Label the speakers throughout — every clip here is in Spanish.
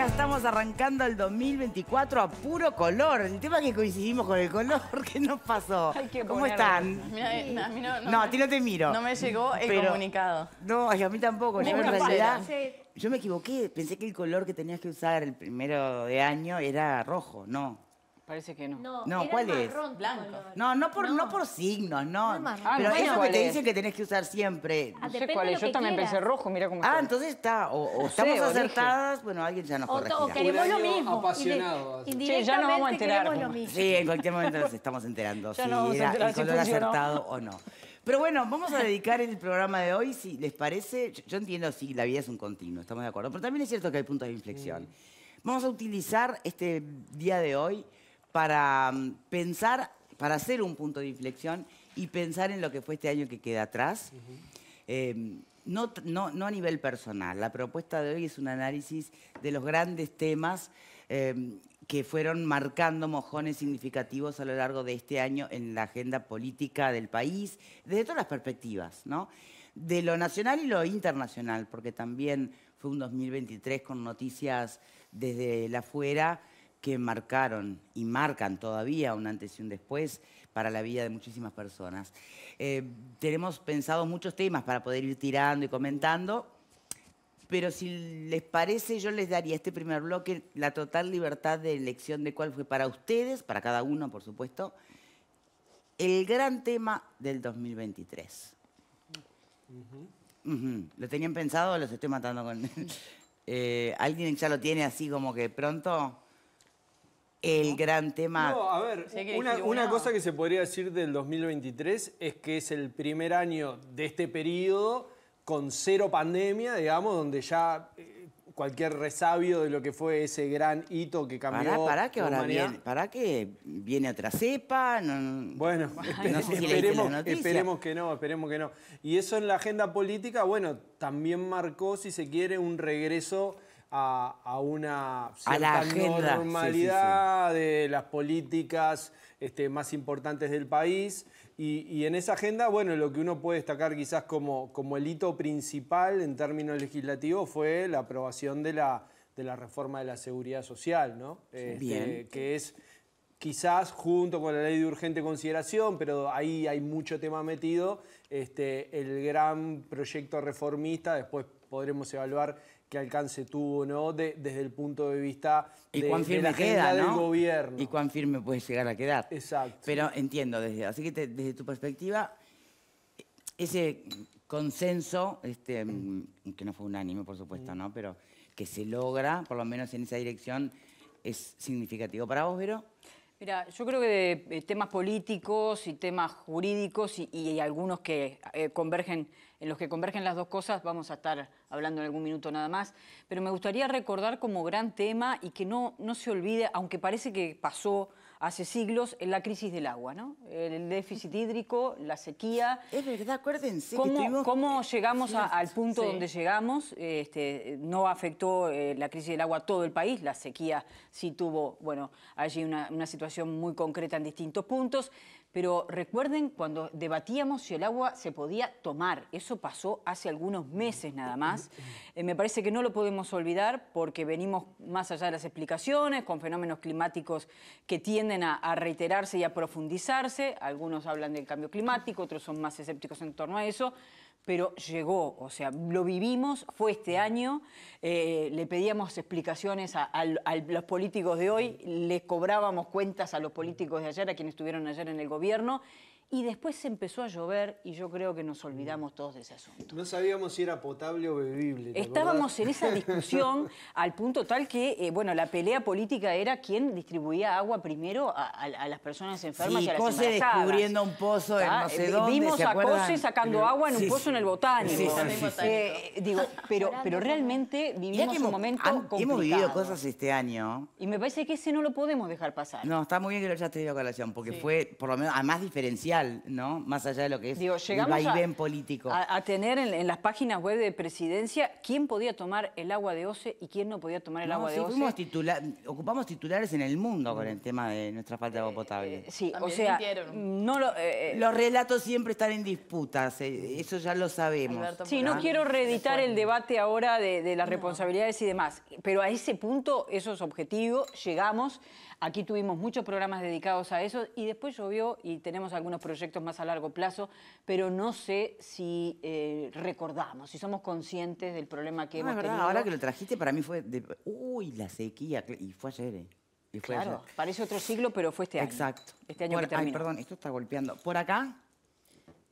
Speaker 1: Acá estamos arrancando el 2024 a puro color. El tema es que coincidimos con el color, ¿qué nos pasó? ¿Cómo están? no, a ti no te miro. No me llegó el comunicado. No, a mí tampoco. Yo yo me equivoqué. Pensé que el color que tenías que usar el primero de año era rojo. No,
Speaker 2: Parece que
Speaker 3: no. No, ¿cuál marrón, es? Blanco.
Speaker 1: No, no por, no. por signos, no. Ah, Pero eso que te dicen que tenés que usar siempre. Ah, no cuál es. Yo también pensé rojo, mira cómo está. Ah, entonces está. O, estamos acertadas, bueno, alguien ya nos corregirá. O, queremos lo mismo. Apasionado. Sí, ya nos vamos a enterar. Sí, en cualquier momento nos estamos enterando. si era el color acertado o no. Pero bueno, vamos a dedicar el programa de hoy, si les parece. Yo, entiendo, si la vida es un continuo, estamos de acuerdo. Pero también es cierto que hay puntos de inflexión. Vamos a utilizar este día de hoy para mm, pensar, para hacer un punto de inflexión y pensar en lo que fue este año que queda atrás. Eh, no, a nivel personal, la propuesta de hoy es un análisis de los grandes temas eh, que fueron marcando mojones significativos a lo largo de este año en la agenda política del país, desde todas las perspectivas, ¿no? de lo nacional y lo internacional, porque también fue un 2023 con noticias desde la fuera que marcaron y marcan todavía un antes y un después para la vida de muchísimas personas. Eh, tenemos pensados muchos temas para poder ir tirando y comentando, pero si les parece, yo les daría este primer bloque la total libertad de elección de cuál fue para ustedes, para cada uno, por supuesto, el gran tema del 2023. ¿Lo tenían pensado o los estoy matando con...? Eh, ¿Alguien ya lo tiene así como que pronto?
Speaker 4: el gran tema. No, a ver, una, cosa que se podría decir del 2023 es que es el primer año de este periodo con cero pandemia, digamos, donde ya eh, cualquier resabio de lo que fue ese gran hito que cambió. ¿Para que ahora viene, Para que viene otra cepa. bueno, esperemos, esperemos que no, esperemos que no. Y eso en la agenda política, bueno, también marcó, si se quiere, un regreso a, una cierta normalidad de las políticas este, más importantes del país. Y, en esa agenda, bueno, lo que uno puede destacar quizás como, como el hito principal en términos legislativos fue la aprobación de la, de la reforma de la seguridad social, ¿no? Este, que es quizás junto con la ley de urgente consideración, pero ahí hay mucho tema metido, este, el gran proyecto reformista, después podremos evaluar qué alcance tuvo, ¿no? desde el punto de vista de, cuán firme la queda, del
Speaker 1: gobierno. Y cuán firme puede llegar a quedar. Exacto. Pero entiendo, desde, así que desde tu perspectiva, ese consenso, este, mm, que no fue unánime, por supuesto, mm. ¿no? Pero que se logra, por lo menos en esa dirección, es significativo para vos, Vero.
Speaker 2: Mira, yo creo que de temas políticos y temas jurídicos y, algunos que eh, convergen, en los que convergen las dos cosas, vamos a estar hablando en algún minuto nada más, pero me gustaría recordar como gran tema y que no, no se olvide, aunque parece que pasó hace siglos, la crisis del agua, ¿no? El déficit hídrico, la sequía. Es verdad, acuérdense. ¿Cómo, llegamos al punto donde llegamos? Este, no afectó eh, la crisis del agua a todo el país, la sequía sí tuvo, bueno, allí una, una situación muy concreta en distintos puntos, pero recuerden cuando debatíamos si el agua se podía tomar. Eso pasó hace algunos meses nada más. Eh, me parece que no lo podemos olvidar porque venimos más allá de las explicaciones, con fenómenos climáticos que tienden a, a reiterarse y a profundizarse. Algunos hablan del cambio climático, otros son más escépticos en torno a eso pero llegó, o sea, lo vivimos, fue este año, eh, le pedíamos explicaciones a, a, los políticos de hoy, les cobrábamos cuentas a los políticos de ayer, a quienes estuvieron ayer en el gobierno, y después se empezó a llover y yo creo que nos olvidamos todos de ese asunto.
Speaker 4: No sabíamos si era potable o bebible.
Speaker 2: Estábamos en esa discusión al punto tal que, eh, bueno, la pelea política era quién distribuía agua primero a, las personas enfermas y a las Cose descubriendo un pozo en ah, no Vimos a Cose sacando agua en un pozo en el botánico. Eh, digo, pero, pero realmente vivimos un momento complicado. Hemos vivido cosas
Speaker 1: este año.
Speaker 2: Y me parece que ese no lo podemos dejar pasar.
Speaker 1: No, está muy bien que lo hayas tenido colación, porque fue, por lo menos, además diferenciado más allá de lo que es Digo, el vaivén político. A,
Speaker 2: a tener en, las páginas web de presidencia quién podía tomar el agua de OCE y quién no podía tomar el agua de OCE.
Speaker 1: ocupamos titulares en el mundo con el mm. tema de nuestra falta de agua eh, potable. Eh, sí, o sea,
Speaker 2: eh, los
Speaker 1: relatos siempre están en disputas, eso ya lo sabemos. sí, no quiero
Speaker 2: reeditar el debate ahora de, las responsabilidades y demás, pero a ese punto, eso es objetivo, llegamos, aquí tuvimos muchos programas dedicados a eso y después llovió y tenemos algunos programas proyectos más a largo plazo, pero no sé si eh, recordamos, si somos conscientes del problema que ah, hemos tenido. Ahora que lo
Speaker 1: trajiste, para mí fue, de, uy, la sequía, y fue ayer. Eh, claro, parece otro siglo, pero fue este año. Exacto. Este año Ay, perdón, esto está golpeando. ¿Por acá?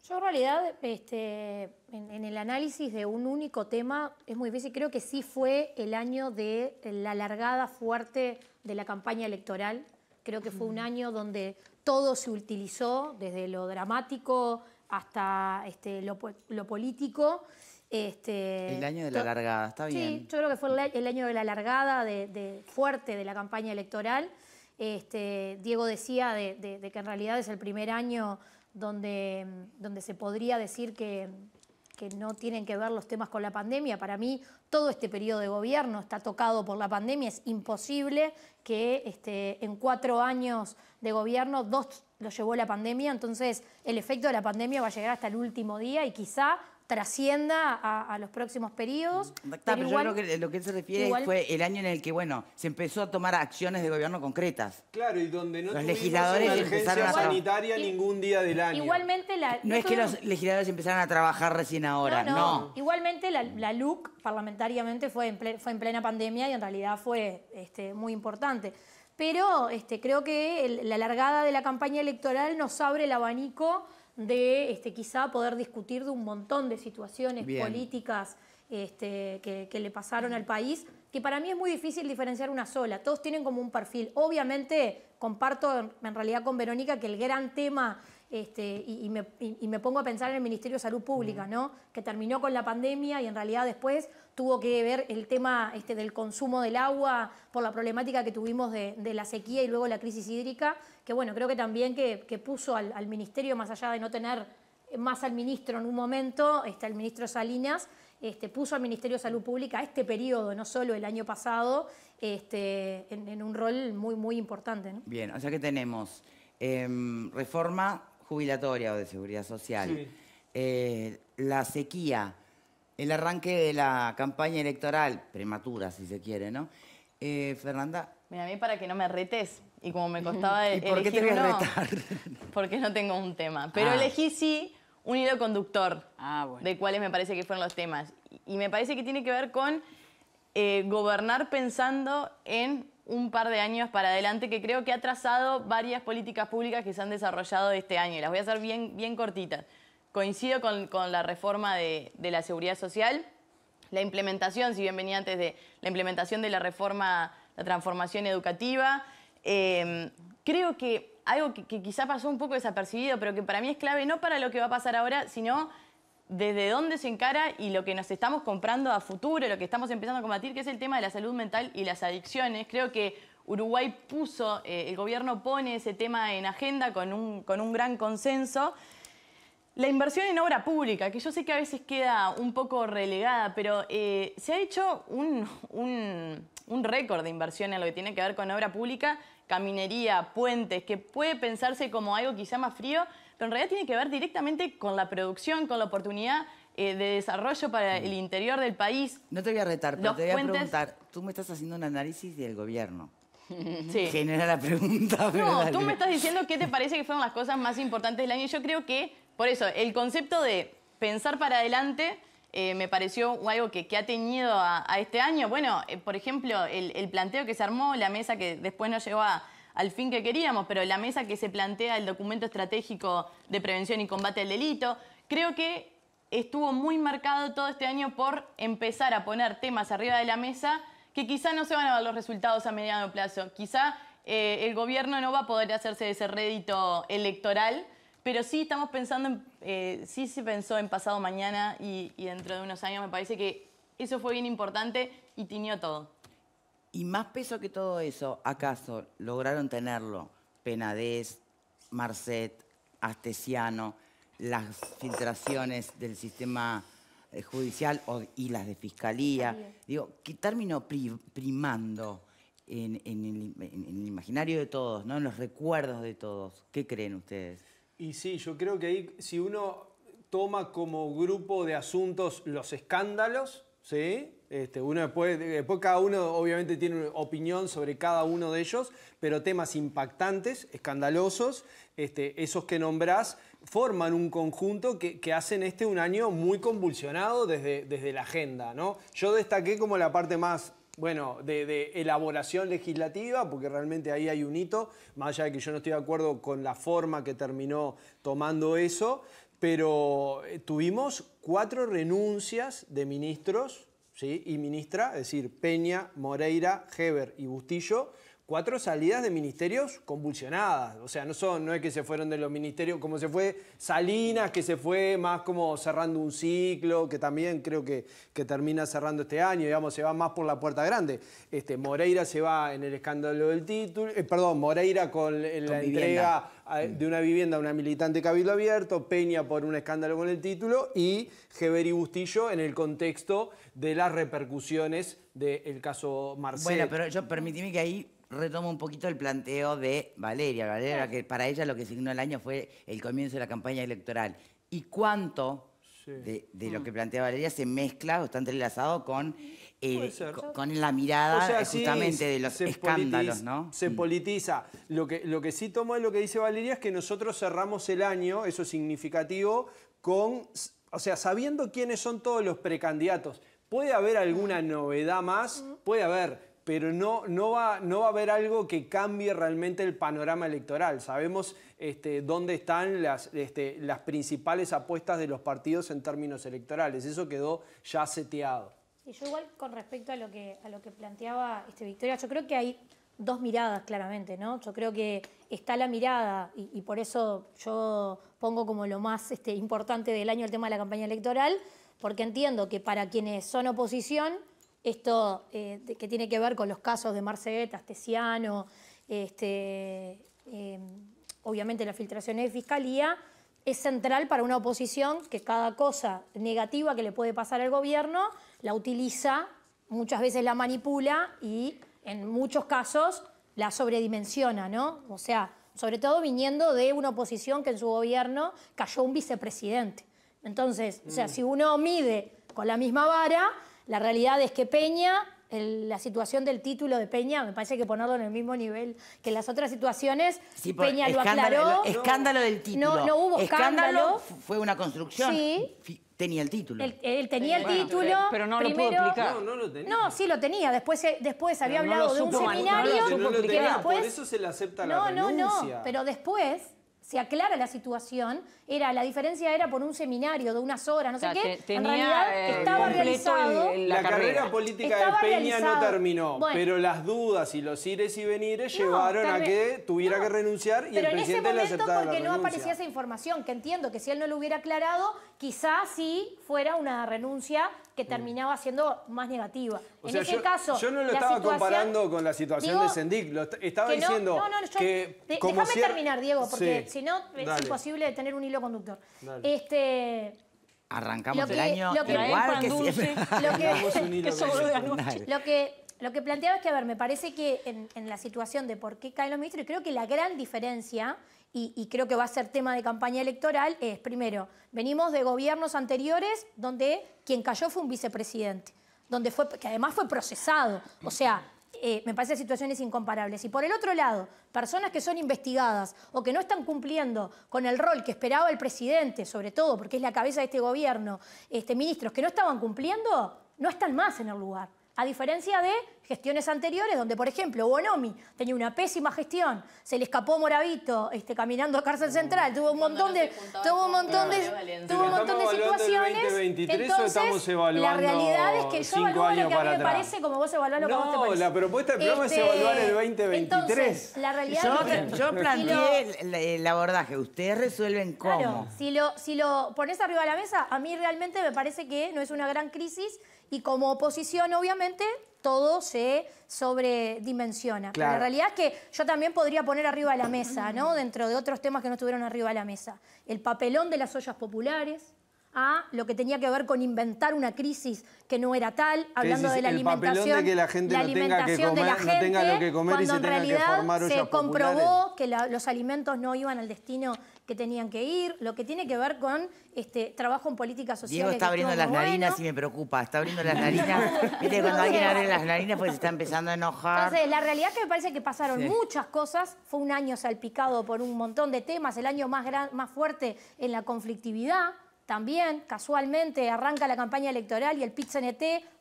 Speaker 5: Yo en realidad, este, en, en, el análisis de un único tema, es muy difícil. Creo que sí fue el año de la largada fuerte de la campaña electoral. Creo que fue un año donde todo se utilizó, desde lo dramático hasta este, lo, político. Este, el año de la
Speaker 1: largada, está bien. Sí, yo
Speaker 5: creo que fue el, año de la largada de, fuerte de la campaña electoral. Este, Diego decía que en realidad es el primer año donde, donde se podría decir que, que no tienen que ver los temas con la pandemia. Para mí, todo este periodo de gobierno está tocado por la pandemia. Es imposible que este, en cuatro años de gobierno, dos lo llevó la pandemia. Entonces, el efecto de la pandemia va a llegar hasta el último día y quizá trascienda a, los próximos periodos.
Speaker 1: Mm. lo que él se refiere fue el año en el que, bueno, se empezó a tomar acciones de gobierno concretas.
Speaker 4: Claro, y donde no los legisladores empezaron a sanitaria ningún día del
Speaker 1: año.
Speaker 5: Igualmente no es que los
Speaker 1: legisladores empezaran a trabajar recién ahora, no.
Speaker 5: Igualmente la, LUC parlamentariamente fue en, plena, fue en plena pandemia y en realidad fue este, muy importante. Pero este, creo que la largada de la campaña electoral nos abre el abanico de este, quizá poder discutir de un montón de situaciones políticas este, que, le pasaron al país, que para mí es muy difícil diferenciar una sola, todos tienen como un perfil. Obviamente comparto en realidad con Verónica que el gran tema, este, y, me, pongo a pensar en el Ministerio de Salud Pública, mm. ¿no? que terminó con la pandemia y en realidad después tuvo que ver el tema este, del consumo del agua por la problemática que tuvimos de, la sequía y luego la crisis hídrica, que bueno, creo que también que, puso al, ministerio, más allá de no tener más al ministro en un momento, está el ministro Salinas, este, puso al Ministerio de Salud Pública este periodo, no solo el año pasado, este, en, un rol muy, muy importante.
Speaker 1: Bien, o sea que tenemos em, reforma jubilatoria o de seguridad social, eh, la sequía, el arranque de la campaña electoral, prematura si se quiere, ¿no? Eh, Fernanda.
Speaker 3: Mira, a mí para que no me retes, y como me costaba ¿Y por qué te voy retar? porque no tengo un tema. Pero ah. elegí sí un hilo conductor ah, de cuáles me parece que fueron los temas. Y me parece que tiene que ver con eh, gobernar pensando en un par de años para adelante, que creo que ha trazado varias políticas públicas que se han desarrollado este año. Y las voy a hacer bien, bien cortitas coincido con, con la reforma de, de, la seguridad social. La implementación, si bien venía antes de la implementación de la reforma, la transformación educativa. Em, creo que algo que, quizá pasó un poco desapercibido, pero que para mí es clave no para lo que va a pasar ahora, sino desde dónde se encara y lo que nos estamos comprando a futuro, lo que estamos empezando a combatir, que es el tema de la salud mental y las adicciones. Creo que Uruguay puso, eh, el gobierno pone ese tema en agenda con un, con un gran consenso. La inversión en obra pública, que yo sé que a veces queda un poco relegada, pero eh, se ha hecho un, récord de inversión en lo que tiene que ver con obra pública, caminería, puentes, que puede pensarse como algo quizá más frío, pero en realidad tiene que ver directamente con la producción, con la oportunidad eh, de desarrollo para el interior del país.
Speaker 1: No te voy a retar, pero te voy a preguntar, tú me estás haciendo un análisis del gobierno. Sí. Genera la pregunta. no, tú me estás
Speaker 3: diciendo qué te parece que fueron las cosas más importantes del año. Yo creo que por eso, el concepto de pensar para adelante eh, me pareció algo que, ha tenido a, este año. Bueno, eh, por ejemplo, el, planteo que se armó, la mesa que después no llegó al fin que queríamos, pero la mesa que se plantea el documento estratégico de prevención y combate al delito, creo que estuvo muy marcado todo este año por empezar a poner temas arriba de la mesa que quizá no se van a dar los resultados a mediano plazo. Quizá eh, el gobierno no va a poder hacerse de ese rédito electoral pero sí estamos pensando, en, eh, sí se pensó en pasado mañana y, dentro de unos años me parece que eso fue bien importante y tiñó todo.
Speaker 1: Y más peso que todo eso, ¿acaso lograron tenerlo Penadez, Marcet, Astesiano, las filtraciones del sistema eh, judicial y las de fiscalía? Digo, ¿qué término primando en, el, imaginario de todos, ¿no? en los recuerdos de todos? ¿Qué creen ustedes?
Speaker 4: Y sí, yo creo que ahí si uno toma como grupo de asuntos los escándalos, ¿sí? Este, uno después, cada uno obviamente tiene una opinión sobre cada uno de ellos, pero temas impactantes, escandalosos, este, esos que nombrás, forman un conjunto que, hacen este un año muy convulsionado desde, desde la agenda. ¿no? Yo destaqué como la parte más bueno, de, elaboración legislativa, porque realmente ahí hay un hito, más allá de que yo no estoy de acuerdo con la forma que terminó tomando eso, pero eh, tuvimos cuatro renuncias de ministros y ministra, es decir, Peña, Moreira, Heber y Bustillo, cuatro salidas de ministerios convulsionadas. O sea, no son, no es que se fueron de los ministerios, como se fue Salinas, que se fue más como cerrando un ciclo, que también creo que, que termina cerrando este año, digamos, se va más por la puerta grande. Este, Moreira se va en el escándalo del título, eh, perdón, Moreira con la entrega eh, de una vivienda a una militante Cabildo Abierto, Peña por un escándalo con el título y Geberi Bustillo en el contexto de las repercusiones del caso Marcelo. Bueno, pero yo permitíme que ahí retomo un poquito el
Speaker 1: planteo de Valeria. Valeria, que para ella lo que signó el año fue el comienzo de la campaña electoral. ¿Y cuánto de, lo mm. que plantea Valeria se mezcla o está entrelazado con, con, la mirada eh, justamente de los escándalos, ¿no?
Speaker 4: Se mm. politiza. Lo que, lo que sí tomo de lo que dice Valeria es que nosotros cerramos el año, eso es significativo, con. O sea, sabiendo quiénes son todos los precandidatos. Puede haber alguna mm. novedad más, puede haber, pero no, no, va, no va a haber algo que cambie realmente el panorama electoral. Sabemos este, dónde están las, este, las principales apuestas de los partidos en términos electorales. Eso quedó ya seteado.
Speaker 5: Y yo igual con respecto a lo que, a lo que planteaba este, Victoria, yo creo que hay dos miradas claramente, ¿no? Yo creo que está la mirada y, por eso yo pongo como lo más este, importante del año el tema de la campaña electoral, porque entiendo que para quienes son oposición esto eh, que tiene que ver con los casos de Marcet, Astesiano, este, em, obviamente las filtraciones de fiscalía, es central para una oposición que cada cosa negativa que le puede pasar al gobierno la utiliza, muchas veces la manipula y en muchos casos la sobredimensiona, ¿no? O sea, sobre todo viniendo de una oposición que en su gobierno cayó un vicepresidente. Entonces, o sea, mm. si uno mide con la misma vara, la realidad es que Peña, la situación del título de Peña, me parece que ponerlo en el mismo nivel que las otras situaciones, Peña lo aclaró. escándalo
Speaker 1: del
Speaker 3: título. No, hubo escándalo.
Speaker 1: Fue una construcción. Sí. Tenía el título.
Speaker 5: Él, tenía el título. Pero, no lo pudo explicar. No, no tenía. No, sí lo tenía. Después, eh, después había hablado de un seminario. eso
Speaker 4: se le acepta la No, no, no. Pero
Speaker 5: después se aclara la situación era, la diferencia era por un seminario de unas horas, no sé qué. en realidad eh,
Speaker 2: estaba realizado. la, carrera,
Speaker 4: política de Peña no terminó, pero las dudas y los ires y venires llevaron a que tuviera que renunciar y pero el presidente en ese momento porque no aparecía esa
Speaker 5: información, que entiendo que si él no lo hubiera aclarado, quizás sí fuera una renuncia que terminaba siendo más negativa. en ese yo, caso. Yo no lo estaba comparando
Speaker 4: con la situación de Sendik, lo estaba no, diciendo. No, no, déjame terminar, Diego, porque si no es imposible
Speaker 5: tener un hilo conductor. Este,
Speaker 1: Arrancamos el año lo que, Lo que,
Speaker 5: planteaba es que, a ver, me parece que en, la situación de por qué caen los ministros, y creo que la gran diferencia, y, creo que va a ser tema de campaña electoral, es, primero, venimos de gobiernos anteriores donde quien cayó fue un vicepresidente, donde fue, que además fue procesado. O sea, eh, me parece situaciones incomparables. Y por el otro lado, personas que son investigadas o que no están cumpliendo con el rol que esperaba el presidente, sobre todo porque es la cabeza de este gobierno, este, ministros que no estaban cumpliendo, no están más en el lugar. A diferencia de gestiones anteriores, donde, por ejemplo, Bonomi tenía una pésima gestión, se le escapó Moravito este, caminando a cárcel mm, central, tuvo un montón de, tuvo un montón de, tuvo un montón de situaciones. Entonces, la realidad es que yo evalúo lo que a mí me parece como vos evaluás lo que vos te parece. la propuesta del programa es este, evaluar el 2023. yo, planteé
Speaker 1: el, abordaje, ustedes resuelven cómo.
Speaker 5: si lo, si lo pones arriba de la mesa, a mí realmente me parece que no es una gran crisis, y como oposición, obviamente, todo se sobredimensiona. La realidad es que yo también podría poner arriba de la mesa, ¿no? Dentro de otros temas que no estuvieron arriba de la mesa. El papelón de las ollas populares, a lo que tenía que ver con inventar una crisis que no era tal, hablando de la alimentación. de la gente lo que comer cuando en realidad se comprobó que los alimentos no iban al destino que tenían que ir, lo que tiene que ver con este trabajo en política social. Diego está abriendo las narinas
Speaker 1: y me preocupa, está abriendo las narinas. Viste, cuando alguien abre las narinas pues se está empezando a enojar. Entonces,
Speaker 5: la realidad es que me parece que pasaron muchas cosas, fue un año salpicado por un montón de temas, el año más, gran, más fuerte en la conflictividad también casualmente arranca la campaña electoral y el pit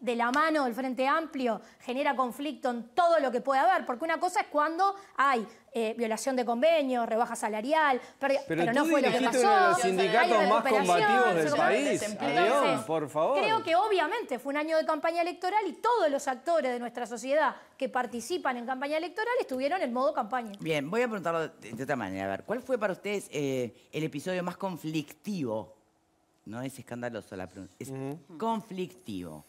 Speaker 5: de la mano del Frente Amplio genera conflicto en todo lo que puede haber, porque una cosa es cuando hay eh, violación de convenios, rebaja salarial, pero, no fue lo que pasó. Uno los sindicatos más combativos del país. por favor. Creo que obviamente fue un año de campaña electoral y todos los actores de nuestra sociedad que participan en campaña electoral estuvieron en modo campaña.
Speaker 1: Bien, voy a preguntarlo de, otra manera. A ver, ¿cuál fue para ustedes eh, el episodio más conflictivo no es escandaloso la pregunta, es conflictivo.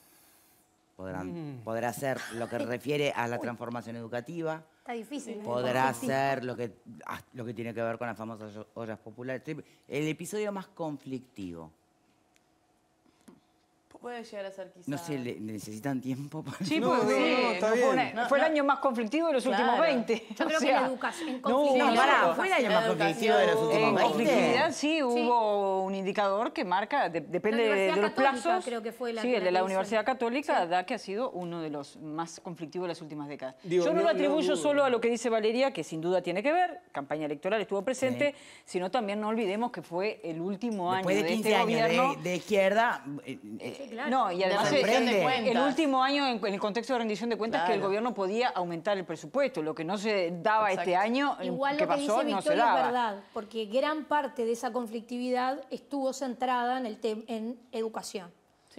Speaker 1: Podrán, mm. Podrá ser lo que refiere a la transformación educativa.
Speaker 5: Está difícil. ¿eh? Podrá ser
Speaker 1: lo que, ah, lo que tiene que ver con las famosas ollas populares. El episodio más conflictivo.
Speaker 3: Puede llegar a ser quizás. No sé,
Speaker 1: necesitan tiempo para... Sí, No, porque está fue,
Speaker 2: bien. fue el año más conflictivo de los últimos 20. Yo creo que en educación, en No, pará, fue el año más conflictivo de los últimos en conflictividad sí hubo un indicador que marca, de- depende La de, Universidad los Católica plazos. creo que fue la sí, el de la Universidad Católica da que ha sido uno de los más conflictivos de las últimas décadas. Yo no, lo atribuyo solo a lo que dice Valeria, que sin duda tiene que ver, campaña electoral estuvo presente, sino también no olvidemos que fue el último año de 15 este años de- gobierno. de,
Speaker 1: izquierda, eh, eh, no, y además el último
Speaker 2: año en, el contexto de rendición de cuentas que el gobierno podía aumentar el presupuesto, lo que no se daba este año, Igual lo que pasó, dice no es verdad,
Speaker 5: porque gran parte de esa conflictividad estuvo centrada en, el en educación,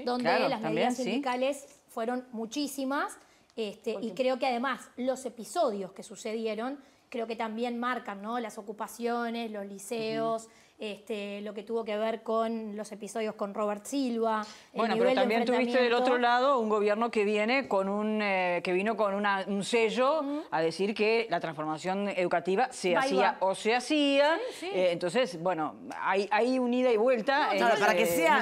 Speaker 5: donde las medidas sindicales fueron muchísimas este, y creo que además los episodios que sucedieron creo que también marcan ¿no? las ocupaciones, los liceos. Este, lo que tuvo que ver con los episodios con Robert Silva. Bueno, pero también tuviste del otro
Speaker 2: lado un gobierno que viene con un eh, que vino con un sello a decir que la transformación educativa
Speaker 1: se hacía
Speaker 2: o se hacía. Eh, entonces, bueno, hay, hay un ida y vuelta. en, para que sea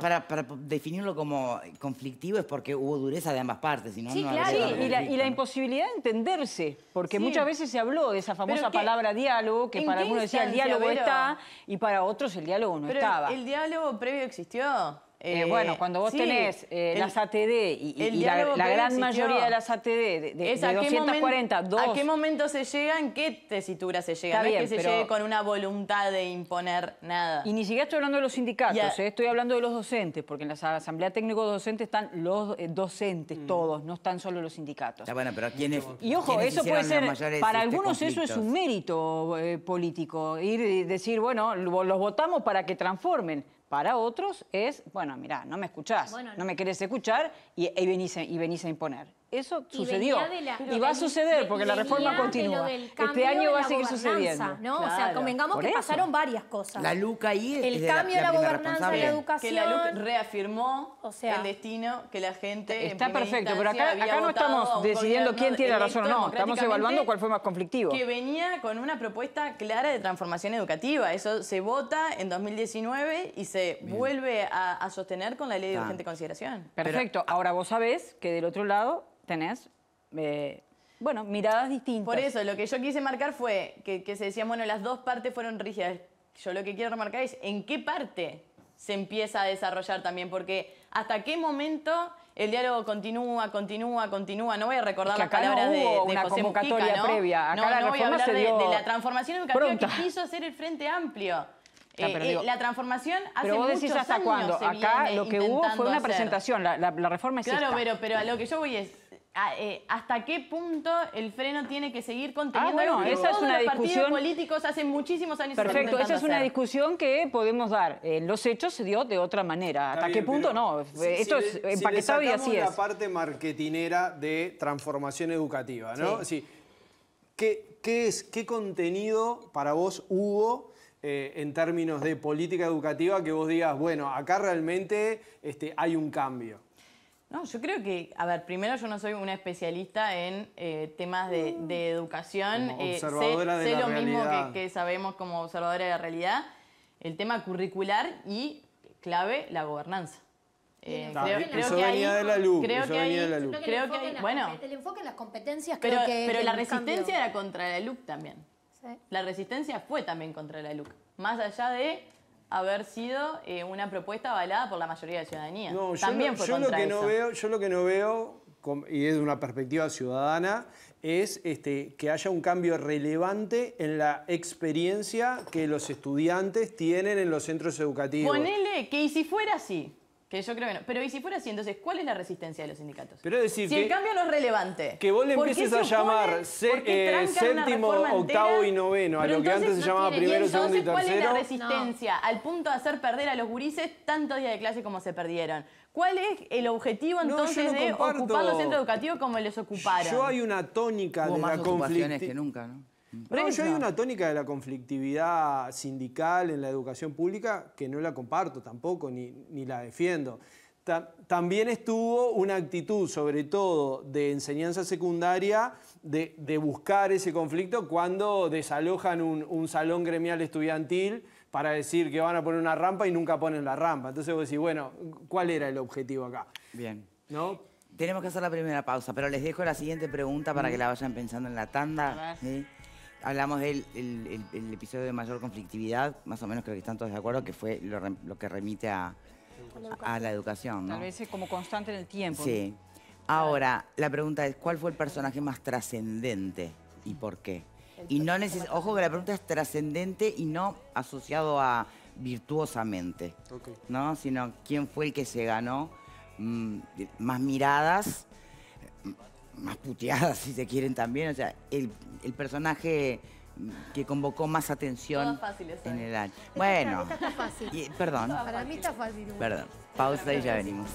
Speaker 1: para, definirlo como conflictivo es porque hubo dureza de ambas partes, sí, claro. y, la,
Speaker 2: imposibilidad de entenderse, porque muchas veces se habló de esa famosa palabra diálogo, que para algunos decía el diálogo está y para otros el diálogo no estaba. ¿El
Speaker 3: diálogo previo existió? Eh, eh, bueno, cuando vos tenés eh, las
Speaker 2: ATD y, la, gran mayoría de las ATD, de, de, 240, ¿A qué
Speaker 3: momento se llega? ¿En qué tesitura se llega? no bien, es que se llegue con una voluntad de imponer nada. Y ni
Speaker 2: siquiera estoy hablando de los sindicatos, estoy hablando de los docentes, porque en la Asamblea Técnico Docente están los docentes, mm. todos, no están solo los sindicatos.
Speaker 1: y ojo, eso puede ser, para este, algunos eso es un
Speaker 2: mérito político, ir y decir, bueno, los votamos para que transformen. Para otros es, bueno, mira, no me escuchás, no. me querés escuchar y, y, venís, y venís a imponer.
Speaker 5: Eso sucedió y, va a suceder porque la reforma continúa. este año va a seguir sucediendo. ¿no? O sea, convengamos que pasaron varias cosas. La
Speaker 3: Luca y El cambio de la, gobernanza la la educación. Que la Luca reafirmó el destino que la gente. Está perfecto, pero acá, no estamos decidiendo quién tiene razón o no. Estamos evaluando cuál
Speaker 2: fue más conflictivo. Que
Speaker 3: venía con una propuesta clara de transformación educativa. Eso se vota en 2019 y se vuelve a, sostener con la ley de urgente consideración. Perfecto. Ahora vos sabés
Speaker 2: que del otro lado tenés eh,
Speaker 3: bueno, miradas distintas. Por eso, lo que yo quise marcar fue que, se decían, bueno, las dos partes fueron rígidas. Yo lo que quiero remarcar es en qué parte se empieza a desarrollar también, porque hasta qué momento el diálogo continúa, continúa, continúa. No voy a recordar las palabras de, de una convocatoria previa. Acá no, no voy a hablar de, la transformación educativa que quiso hacer el Frente Amplio. Eh, eh, la transformación hace pero vos decís hasta cuándo. Acá lo que hubo fue una presentación,
Speaker 2: la, reforma es Claro, pero, pero a lo
Speaker 3: que yo voy es, Ah, eh, hasta qué punto el freno tiene que seguir conteniendo. Ah, bueno, esa es una los discusión. políticos hace muchísimos años. Perfecto, esa es una
Speaker 2: discusión que podemos dar. Eh, los hechos se dio de otra manera. ¿Hasta qué punto no? Eh, esto es empaquetado y así es. la
Speaker 4: parte marketinera de transformación educativa, ¿no? Sí. ¿Qué, es, ¿Qué contenido para vos hubo? en términos de política educativa que vos digas, bueno, acá realmente este, hay un cambio.
Speaker 3: No, yo creo que, a ver, primero yo no soy una especialista en eh, temas de, mm. educación. Eh, observadora eh, sé, de sé lo mismo que, sabemos como observadora de la realidad. El tema curricular y clave, la gobernanza. Eh, eso venía de la luz. Creo que hay, bueno, el
Speaker 5: enfoque en las competencias pero, creo que Pero la resistencia
Speaker 3: era contra la LUC también. La resistencia fue también contra la LUC. Más allá de haber sido eh, una propuesta avalada por la mayoría de la ciudadanía. También yo, lo que no veo,
Speaker 4: yo lo que no veo y es una perspectiva ciudadana, es este, que haya un cambio relevante en la experiencia que los estudiantes tienen en los centros educativos.
Speaker 3: Ponele que y si fuera así, yo creo que no. Pero y si fuera así, entonces, ¿cuál es la resistencia de los sindicatos?
Speaker 4: Pero decir si el
Speaker 3: cambio no es relevante. Que vos le empieces a llamar eh, séptimo, octavo y
Speaker 4: noveno, a lo que antes se llamaba primero, y entonces, segundo y tercero. ¿Cuál es la
Speaker 3: resistencia al punto de hacer perder a los gurises tanto día de clase como se perdieron? ¿Cuál es el objetivo entonces de ocupar los centros educativos como los ocuparon? Yo hay
Speaker 4: una tónica Hubo de más la que nunca, ¿no? yo hay una tónica de la conflictividad sindical en la educación pública que no la comparto tampoco, ni, la defiendo. también estuvo una actitud, sobre todo de enseñanza secundaria, de, buscar ese conflicto cuando desalojan un, salón gremial estudiantil para decir que van a poner una rampa y nunca ponen la rampa. Entonces vos decís, bueno, ¿cuál era el objetivo acá? Bien. ¿No? Tenemos
Speaker 1: que hacer la primera pausa, pero les dejo la siguiente pregunta para que la vayan pensando en la tanda hablamos del episodio de mayor conflictividad, más o menos creo que están todos de acuerdo, que fue lo, que remite a, la educación. Tal vez es como constante en el tiempo. Sí. Ahora, la pregunta es, ¿cuál fue el personaje más trascendente y por qué? Y no ojo que la pregunta es trascendente y no asociado a virtuosamente, ¿no? Sino quién fue el que se ganó mm, más miradas, más puteadas, si se quieren también. O sea, el, personaje que convocó más atención en el año. bueno,
Speaker 5: perdón. Para mí Perdón.
Speaker 1: Pausa y ya venimos.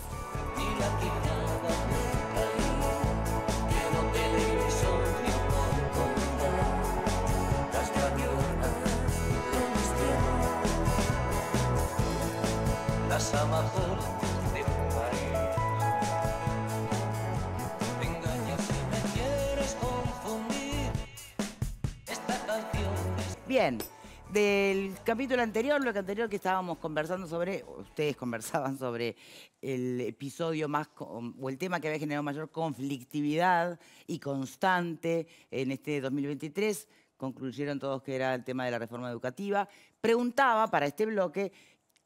Speaker 1: Las Bien, del capítulo anterior, lo que anterior que estábamos conversando sobre, ustedes conversaban sobre el episodio más, o el tema que había generado mayor conflictividad y constante en este 2023, concluyeron todos que era el tema de la reforma educativa, preguntaba para este bloque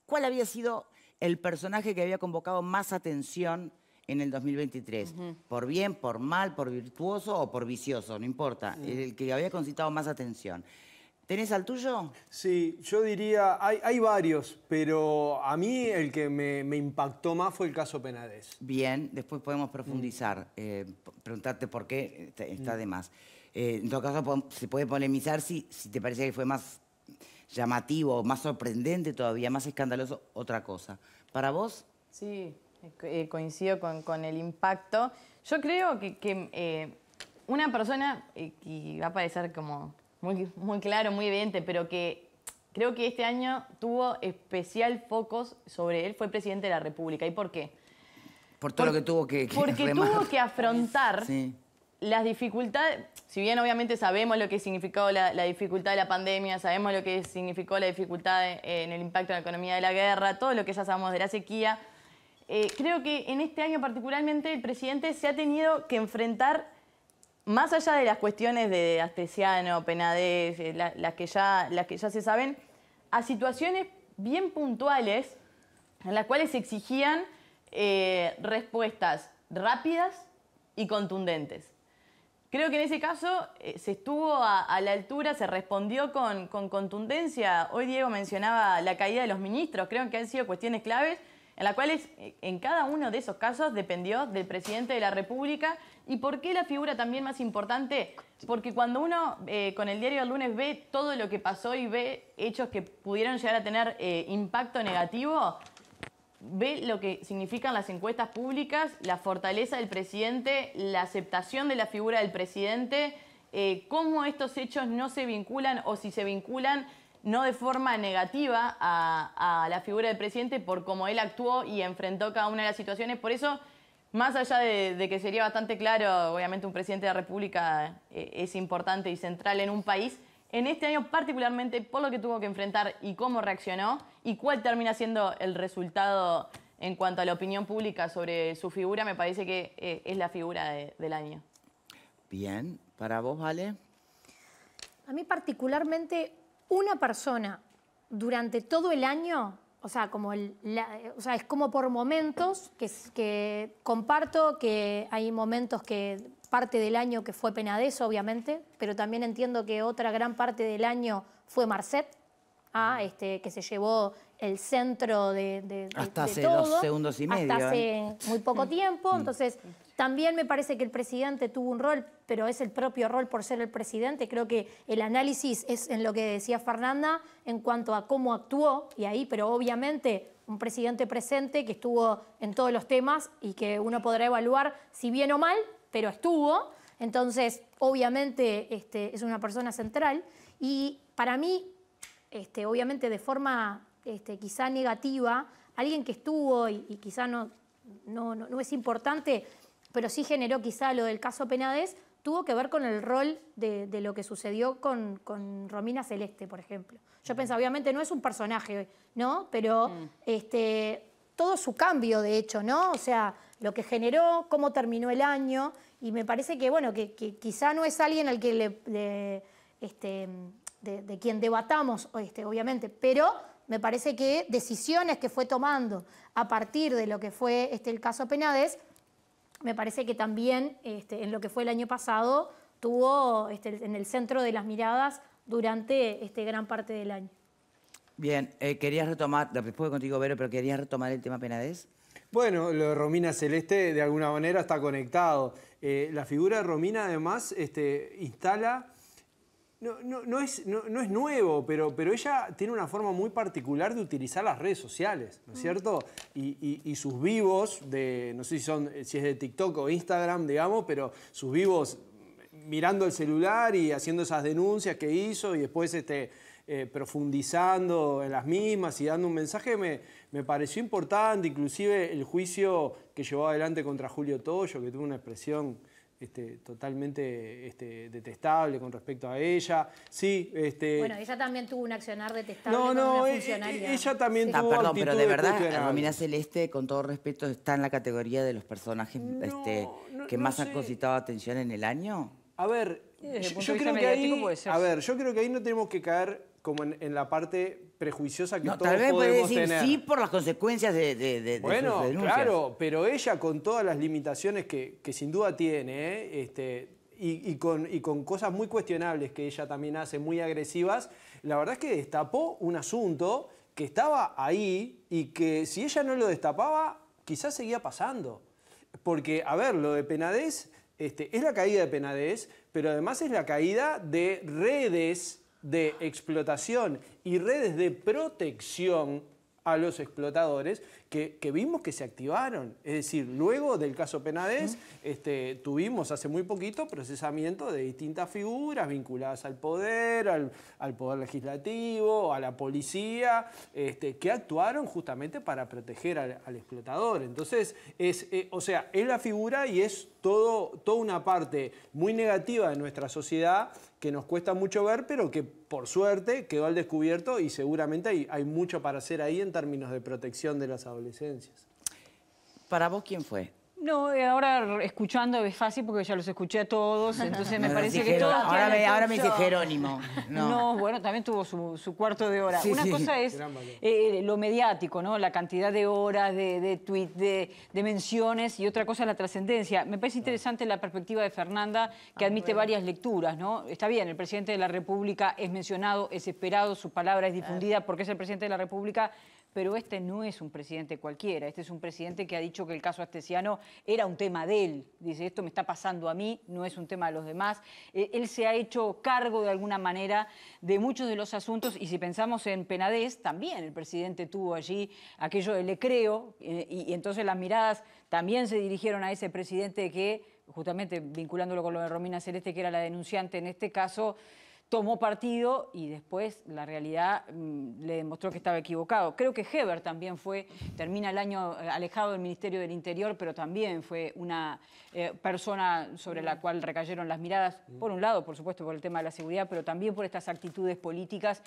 Speaker 1: cuál había sido el personaje que había convocado más atención en el 2023, por bien, por mal, por virtuoso o por vicioso, no importa, el que había concitado más
Speaker 4: atención. ¿Tenés al tuyo? Sí, yo diría, hay, varios, pero a mí el que me, impactó más fue el caso Penades. Bien, después podemos mm. profundizar,
Speaker 1: eh, preguntarte por qué este, está, mm. de más. Eh, en todo caso, se puede polemizar si, si te parece que fue más llamativo, más sorprendente todavía, más escandaloso, otra cosa. ¿Para vos?
Speaker 3: Sí, eh, coincido con, el impacto. Yo creo que, que una persona, que va a parecer como muy, claro, muy evidente, pero que creo que este año tuvo especial focos sobre él, fue presidente de la República. ¿Y por qué?
Speaker 1: Por todo lo que tuvo que, que Porque tuvo que
Speaker 3: afrontar las dificultades, si bien obviamente sabemos lo que significó la, la, dificultad de la pandemia, sabemos lo que significó la dificultad eh, en el impacto en la economía de la guerra, todo lo que ya sabemos de la sequía, eh, creo que en este año particularmente el presidente se ha tenido que enfrentar más allá de las cuestiones de Astesiano, Penadez, eh, las, que ya, se saben, a situaciones bien puntuales en las cuales se exigían eh, respuestas rápidas y contundentes. Creo que en ese caso eh, se estuvo a, la altura, se respondió con, con, contundencia. Hoy Diego mencionaba la caída de los ministros, creo que han sido cuestiones claves en las cuales en cada uno de esos casos dependió del presidente de la República ¿Y por qué la figura también más importante? Porque cuando uno eh, con el diario del lunes ve todo lo que pasó y ve hechos que pudieron llegar a tener eh, impacto negativo, ve lo que significan las encuestas públicas, la fortaleza del presidente, la aceptación de la figura del presidente, eh, cómo estos hechos no se vinculan o si se vinculan no de forma negativa a, a la figura del presidente por cómo él actuó y enfrentó cada una de las situaciones. Por eso más allá de, que sería bastante claro, obviamente un presidente de la República eh, es importante y central en un país, en este año particularmente por lo que tuvo que enfrentar y cómo reaccionó y cuál termina siendo el resultado en cuanto a la opinión pública sobre su figura, me parece que eh, es la
Speaker 5: figura del año.
Speaker 1: Bien, ¿para vos, Vale?
Speaker 5: A mí particularmente una persona durante todo el año o sea, como el, eh, o sea, es como por momentos que, comparto que hay momentos que parte del año que fue Penadeso, obviamente, pero también entiendo que otra gran parte del año fue Marcet, ah, este, que se llevó el centro de, hasta hace dos segundos y medio. Hasta ¿eh? hace muy poco tiempo, mm. entonces mm. También me parece que el presidente tuvo un rol, pero es el propio rol por ser el presidente. Creo que el análisis es en lo que decía Fernanda en cuanto a cómo actuó y ahí, pero obviamente un presidente presente que estuvo en todos los temas y que uno podrá evaluar si bien o mal, pero estuvo. Entonces, obviamente este, es una persona central y para mí, este, obviamente de forma este, quizá negativa, alguien que estuvo y, quizá no, no, no es importante, pero sí generó quizá lo del caso Penades, tuvo que ver con el rol de, lo que sucedió con, Romina Celeste, por ejemplo. Yo pensaba, obviamente no es un personaje, ¿no? Pero mm. este, todo su cambio, de hecho, ¿no? O sea, lo que generó, cómo terminó el año, y me parece que, bueno, que, quizá no es alguien al que le, este, de, quien debatamos, este, obviamente, pero me parece que decisiones que fue tomando a partir de lo que fue este, el caso Penades me parece que también este, en lo que fue el año pasado tuvo este, en el centro de las miradas durante este gran parte del año.
Speaker 1: Bien, eh, querías retomar, después contigo,
Speaker 4: Vero, pero querías retomar el tema Penades. Bueno, lo de Romina Celeste de alguna manera está conectado. Eh, la figura de Romina además este, instala no, no, no, es, no, es nuevo, pero, pero ella tiene una forma muy particular de utilizar las redes sociales, ¿no es mm. cierto? Y, sus vivos, de, no sé si, son, si es de TikTok o Instagram, digamos, pero sus vivos mirando el celular y haciendo esas denuncias que hizo y después este, eh, profundizando en las mismas y dando un mensaje, me, me pareció importante, inclusive el juicio que llevó adelante contra Julio Toyo, que tuvo una expresión este, totalmente este, detestable con respecto a ella. Sí, este, bueno,
Speaker 5: ella también tuvo un accionar detestable. No, no, e-, e-, ella
Speaker 4: también ah, tuvo perdón, pero de verdad, Romina
Speaker 1: Celeste, con todo respeto, está en la categoría de los personajes este, que más han concitado atención en el año.
Speaker 4: A ver, yo, creo que ahí, a ver, yo creo que ahí no tenemos que caer como en, la parte prejuiciosa que no, todos tal vez decir Sí, por las consecuencias de, bueno, claro, pero ella con todas las limitaciones que, sin duda tiene, este, y, con, y con cosas muy cuestionables que ella también hace, muy agresivas, la verdad es que destapó un asunto que estaba ahí y que si ella no lo destapaba, quizás seguía pasando. Porque, a ver, lo de Penadez este, es la caída de Penadez, pero además es la caída de redes de explotación y redes de protección a los explotadores que, vimos que se activaron. Es decir, luego del caso Penades, este, tuvimos hace muy poquito procesamiento de distintas figuras vinculadas al poder, al, poder legislativo, a la policía, este, que actuaron justamente para proteger al, explotador. Entonces, es, eh, o sea, es la figura y es todo, toda una parte muy negativa de nuestra sociedad que nos cuesta mucho ver, pero que por suerte quedó al descubierto y seguramente hay, hay mucho para hacer ahí en términos de protección de las adolescencias. ¿Para vos quién fue
Speaker 2: no, eh, ahora escuchando es fácil porque ya los escuché a todos, entonces me parece que todos... Ahora me, ahora dice
Speaker 1: Jerónimo. No.
Speaker 2: bueno, también tuvo su, cuarto de hora. Una cosa es eh, lo mediático, ¿no? La cantidad de horas, de, de, menciones, y otra cosa la trascendencia. Me parece interesante la perspectiva de Fernanda, que ah, admite varias lecturas, ¿no? Está bien, el presidente de la República es mencionado, es esperado, su palabra es difundida porque es el presidente de la República, pero este no es un presidente cualquiera, este es un presidente que ha dicho que el caso Astesiano era un tema de él, dice, esto me está pasando a mí, no es un tema de los demás. Eh, él se ha hecho cargo de alguna manera de muchos de los asuntos y si pensamos en Penadez, también el presidente tuvo allí aquello de le creo eh, y, y entonces las miradas también se dirigieron a ese presidente que, justamente vinculándolo con lo de Romina Celeste, que era la denunciante en este caso, tomó partido y después la realidad mm, le demostró que estaba equivocado. Creo que Heber también fue, termina el año eh, alejado del Ministerio del Interior, pero también fue una eh, persona sobre la cual recayeron las miradas, por un lado, por supuesto, por el tema de la seguridad, pero también por estas actitudes políticas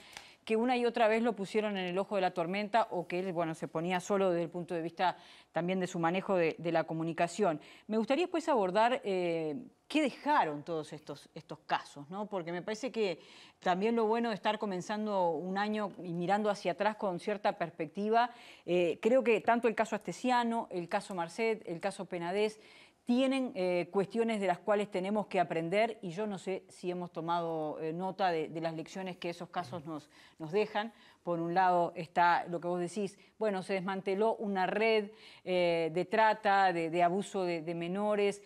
Speaker 2: que una y otra vez lo pusieron en el ojo de la tormenta o que él bueno, se ponía solo desde el punto de vista también de su manejo de, la comunicación. Me gustaría después pues, abordar eh, qué dejaron todos estos, estos casos, ¿no? porque me parece que también lo bueno de estar comenzando un año y mirando hacia atrás con cierta perspectiva, eh, creo que tanto el caso Astesiano, el caso Marcet, el caso Penadez, tienen eh, cuestiones de las cuales tenemos que aprender y yo no sé si hemos tomado eh, nota de, las lecciones que esos casos nos, nos dejan. Por un lado está lo que vos decís, bueno, se desmanteló una red eh, de trata, de, abuso de, de menores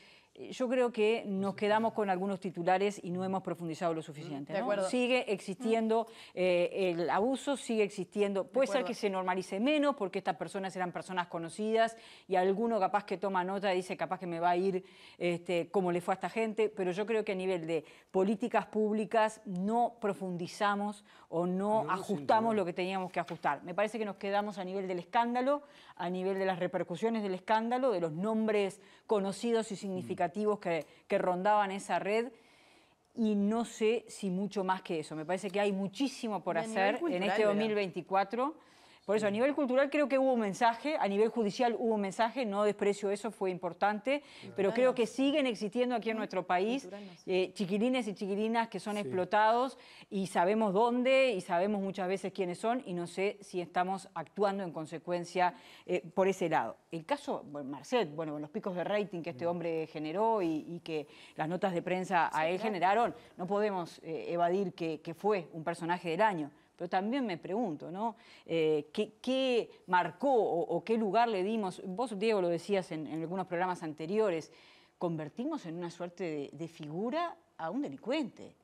Speaker 2: yo creo que nos quedamos con algunos titulares y no hemos profundizado lo suficiente. sigue mm. existiendo eh, el abuso, sigue existiendo. Puede ser que se normalice menos porque estas personas eran personas conocidas y alguno capaz que toma nota y dice capaz que me va a ir este, como le fue a esta gente, pero yo creo que a nivel de políticas públicas no profundizamos o no, no ajustamos lo que teníamos que ajustar. Me parece que nos quedamos a nivel del escándalo, a nivel de las repercusiones del escándalo, de los nombres conocidos y mm. significativos que, rondaban esa red y no sé si mucho más que eso. Me parece que hay muchísimo por hacer en este 2024 por eso, a nivel cultural creo que hubo un mensaje, a nivel judicial hubo un mensaje, no desprecio eso, fue importante, pero creo que siguen existiendo aquí en nuestro país eh, chiquilines y chiquilinas que son explotados y sabemos dónde y sabemos muchas veces quiénes son y no sé si estamos actuando en consecuencia eh, por ese lado. El caso, Marcet, bueno, los picos de rating que este mm. hombre generó y, que las notas de prensa a él generaron, no podemos eh, evadir que fue un personaje del año pero también me pregunto, ¿no? Eh, ¿qué, marcó o, qué lugar le dimos? Vos, Diego, lo decías en, algunos programas anteriores, convertimos en una suerte de, figura a un delincuente.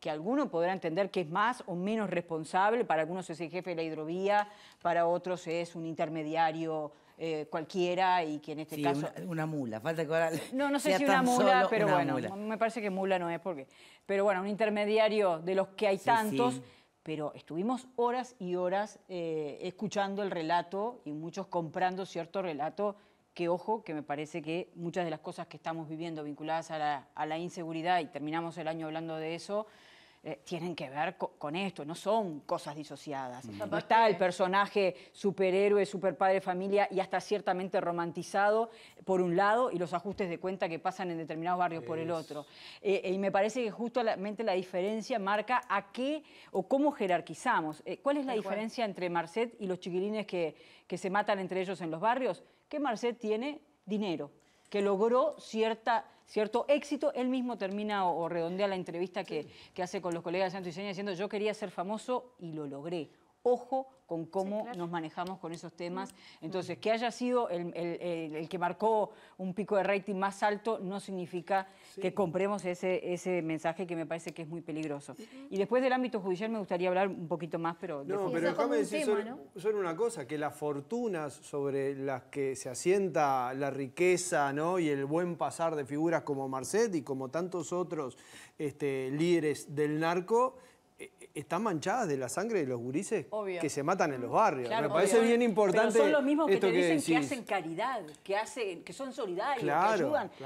Speaker 2: Que alguno podrá entender que es más o menos responsable, para algunos es el jefe de la hidrovía, para otros es un intermediario eh, cualquiera y que en este caso...
Speaker 1: Una, una, mula, falta que ahora... No, no sé si una mula, pero bueno,
Speaker 2: me parece que mula no es porque... Pero bueno, un intermediario de los que hay tantos pero estuvimos horas y horas eh, escuchando el relato y muchos comprando cierto relato que, ojo, que me parece que muchas de las cosas que estamos viviendo vinculadas a la inseguridad, y terminamos el año hablando de eso, eh, tienen que ver con esto, no son cosas disociadas. No está el personaje superhéroe, superpadre, familia y hasta ciertamente romantizado por un lado y los ajustes de cuenta que pasan en determinados barrios por el otro. Eh, eh, y me parece que justamente la diferencia marca a qué o cómo jerarquizamos. ¿Cuál es la diferencia entre Marcet y los chiquilines que, que se matan entre ellos en los barrios? Que Marcet tiene dinero, que logró cierta cierto éxito, él mismo termina o, redondea la entrevista que, hace con los colegas de Santo diciendo yo quería ser famoso y lo logré ojo con cómo nos manejamos con esos temas. Mm. Entonces, que haya sido el, que marcó un pico de rating más alto no significa que compremos ese, mensaje que me parece que es muy peligroso. Y después del ámbito judicial me gustaría hablar un poquito más, pero... No, pero déjame decir
Speaker 4: tema, una cosa, que las fortunas sobre las que se asienta la riqueza y el buen pasar de figuras como Marcet y como tantos otros este, líderes del narco e, e, están manchadas de la sangre de los gurises que se matan en los barrios. Me parece bien importante. Pero son los mismos que te dicen que, hacen
Speaker 3: caridad, que hacen, que son solidarios, que ayudan, que,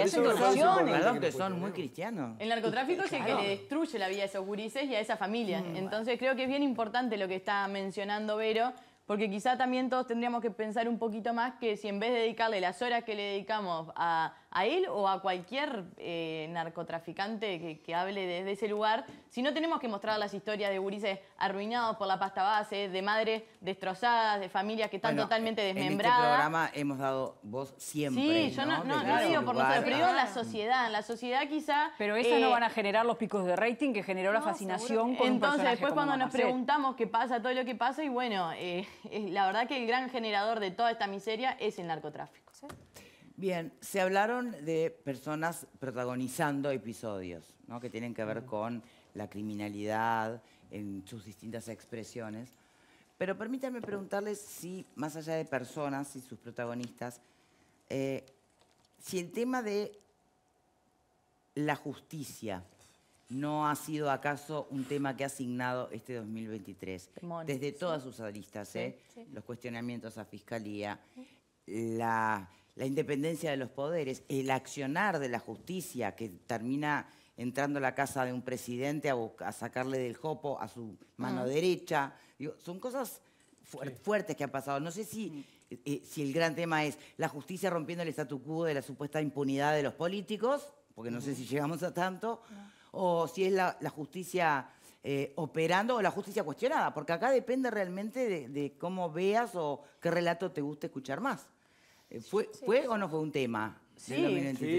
Speaker 3: hacen donaciones. que son
Speaker 1: muy cristianos. El
Speaker 3: narcotráfico es el que le destruye la vida a esos gurises y a esa familia. Mm. Entonces creo que es bien importante lo que está mencionando Vero, porque quizá también todos tendríamos que pensar un poquito más que si en vez de dedicarle las horas que le dedicamos a a él o a cualquier eh, narcotraficante que, hable desde ese lugar, si no tenemos que mostrar las historias de gurises arruinados por la pasta base, de madres destrozadas, de familias que están totalmente desmembradas. En este programa
Speaker 1: hemos dado voz siempre. Sí, yo no, digo por nosotros, pero digo la sociedad.
Speaker 3: la sociedad quizá...
Speaker 2: Pero esas no eh, van a generar los picos de rating que generó la fascinación
Speaker 3: con Entonces, después cuando nos preguntamos qué pasa, todo lo que pasa, y bueno, eh, la verdad que el gran generador de toda esta miseria es el narcotráfico.
Speaker 1: Bien, se hablaron de personas protagonizando episodios que tienen que ver con la criminalidad en sus distintas expresiones. Pero permítanme preguntarles si, más allá de personas y sus protagonistas, eh, si el tema de la justicia no ha sido acaso un tema que ha asignado este 2023, desde todas sus aristas, ¿eh? los cuestionamientos a fiscalía, la la independencia de los poderes, el accionar de la justicia que termina entrando a la casa de un presidente a, sacarle del jopo a su mano ah. derecha. son cosas fuertes que han pasado. No sé si, eh, si el gran tema es la justicia rompiendo el statu quo de la supuesta impunidad de los políticos, porque no sé si llegamos a tanto, ah. o si es la, justicia eh, operando o la justicia cuestionada, porque acá depende realmente de, de cómo veas o qué relato te gusta escuchar más. Eh, ¿Fue, o no fue un tema? Sí,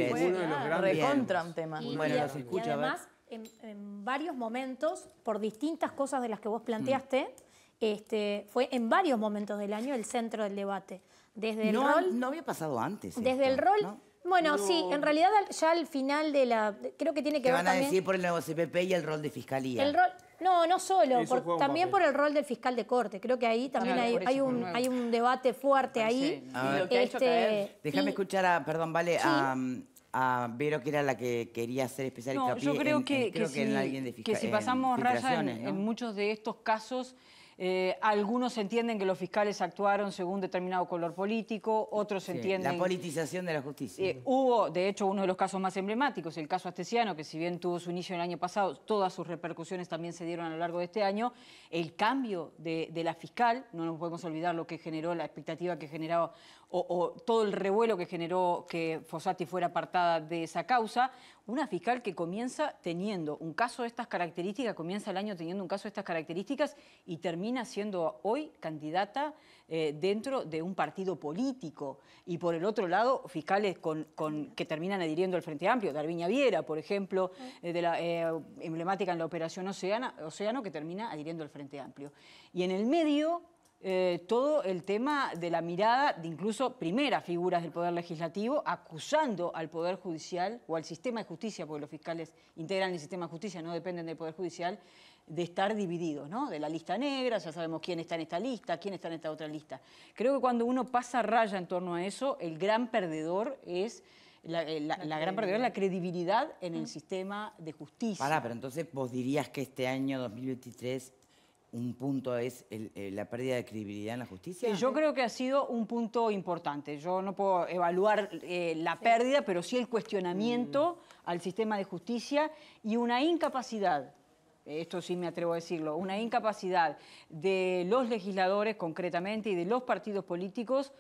Speaker 1: fue
Speaker 3: de Recontra un tema. Y, además,
Speaker 5: en, varios momentos, por distintas cosas de las que vos planteaste, este, fue en varios momentos del año el centro del debate. Desde el no, rol.
Speaker 1: No había pasado antes. Desde el
Speaker 5: rol. Bueno, sí, en realidad ya al final de la... Creo que tiene que ver van a decir
Speaker 1: por el nuevo CPP y el rol de fiscalía. El rol...
Speaker 5: No, no solo, también por el rol del fiscal de corte. Creo que ahí también hay, un, hay, un, debate fuerte ahí. Este, Déjame
Speaker 1: escuchar a, perdón, vale, a, Vero, que era la que quería hacer especial Yo creo que, que, si, pasamos raya en
Speaker 2: muchos de estos casos... Eh, algunos entienden que los fiscales actuaron según determinado color político, otros entienden... La politización
Speaker 1: de la justicia. Eh,
Speaker 2: hubo, de hecho, uno de los casos más emblemáticos, el caso Astesiano, que si bien tuvo su inicio el año pasado, todas sus repercusiones también se dieron a lo largo de este año. El cambio de, de la fiscal, no nos podemos olvidar lo que generó, la expectativa que generaba o, todo el revuelo que generó que Fossati fuera apartada de esa causa, una fiscal que comienza teniendo un caso de estas características, comienza el año teniendo un caso de estas características y termina siendo hoy candidata eh, dentro de un partido político. Y por el otro lado, fiscales con, que terminan adhiriendo al Frente Amplio, Darviña Viera, por ejemplo, eh, de la, eh, emblemática en la Operación Océano, que termina adhiriendo al Frente Amplio. Y en el medio eh, todo el tema de la mirada de incluso primeras figuras del Poder Legislativo acusando al Poder Judicial o al sistema de justicia, porque los fiscales integran el sistema de justicia, no dependen del Poder Judicial, de estar divididos, ¿no? De la lista negra, ya sabemos quién está en esta lista, quién está en esta otra lista. Creo que cuando uno pasa raya en torno a eso, el gran perdedor es... La, eh, gran es la credibilidad en el sistema de justicia. Pará, pero
Speaker 1: entonces vos dirías que este año 2023 un punto es eh, la pérdida de credibilidad en la justicia? Yo creo que
Speaker 2: ha sido un punto importante. Yo no puedo evaluar eh, la pérdida, pero sí el cuestionamiento mm. al sistema de justicia y una incapacidad esto sí me atrevo a decirlo, una incapacidad de los legisladores concretamente y de los partidos políticos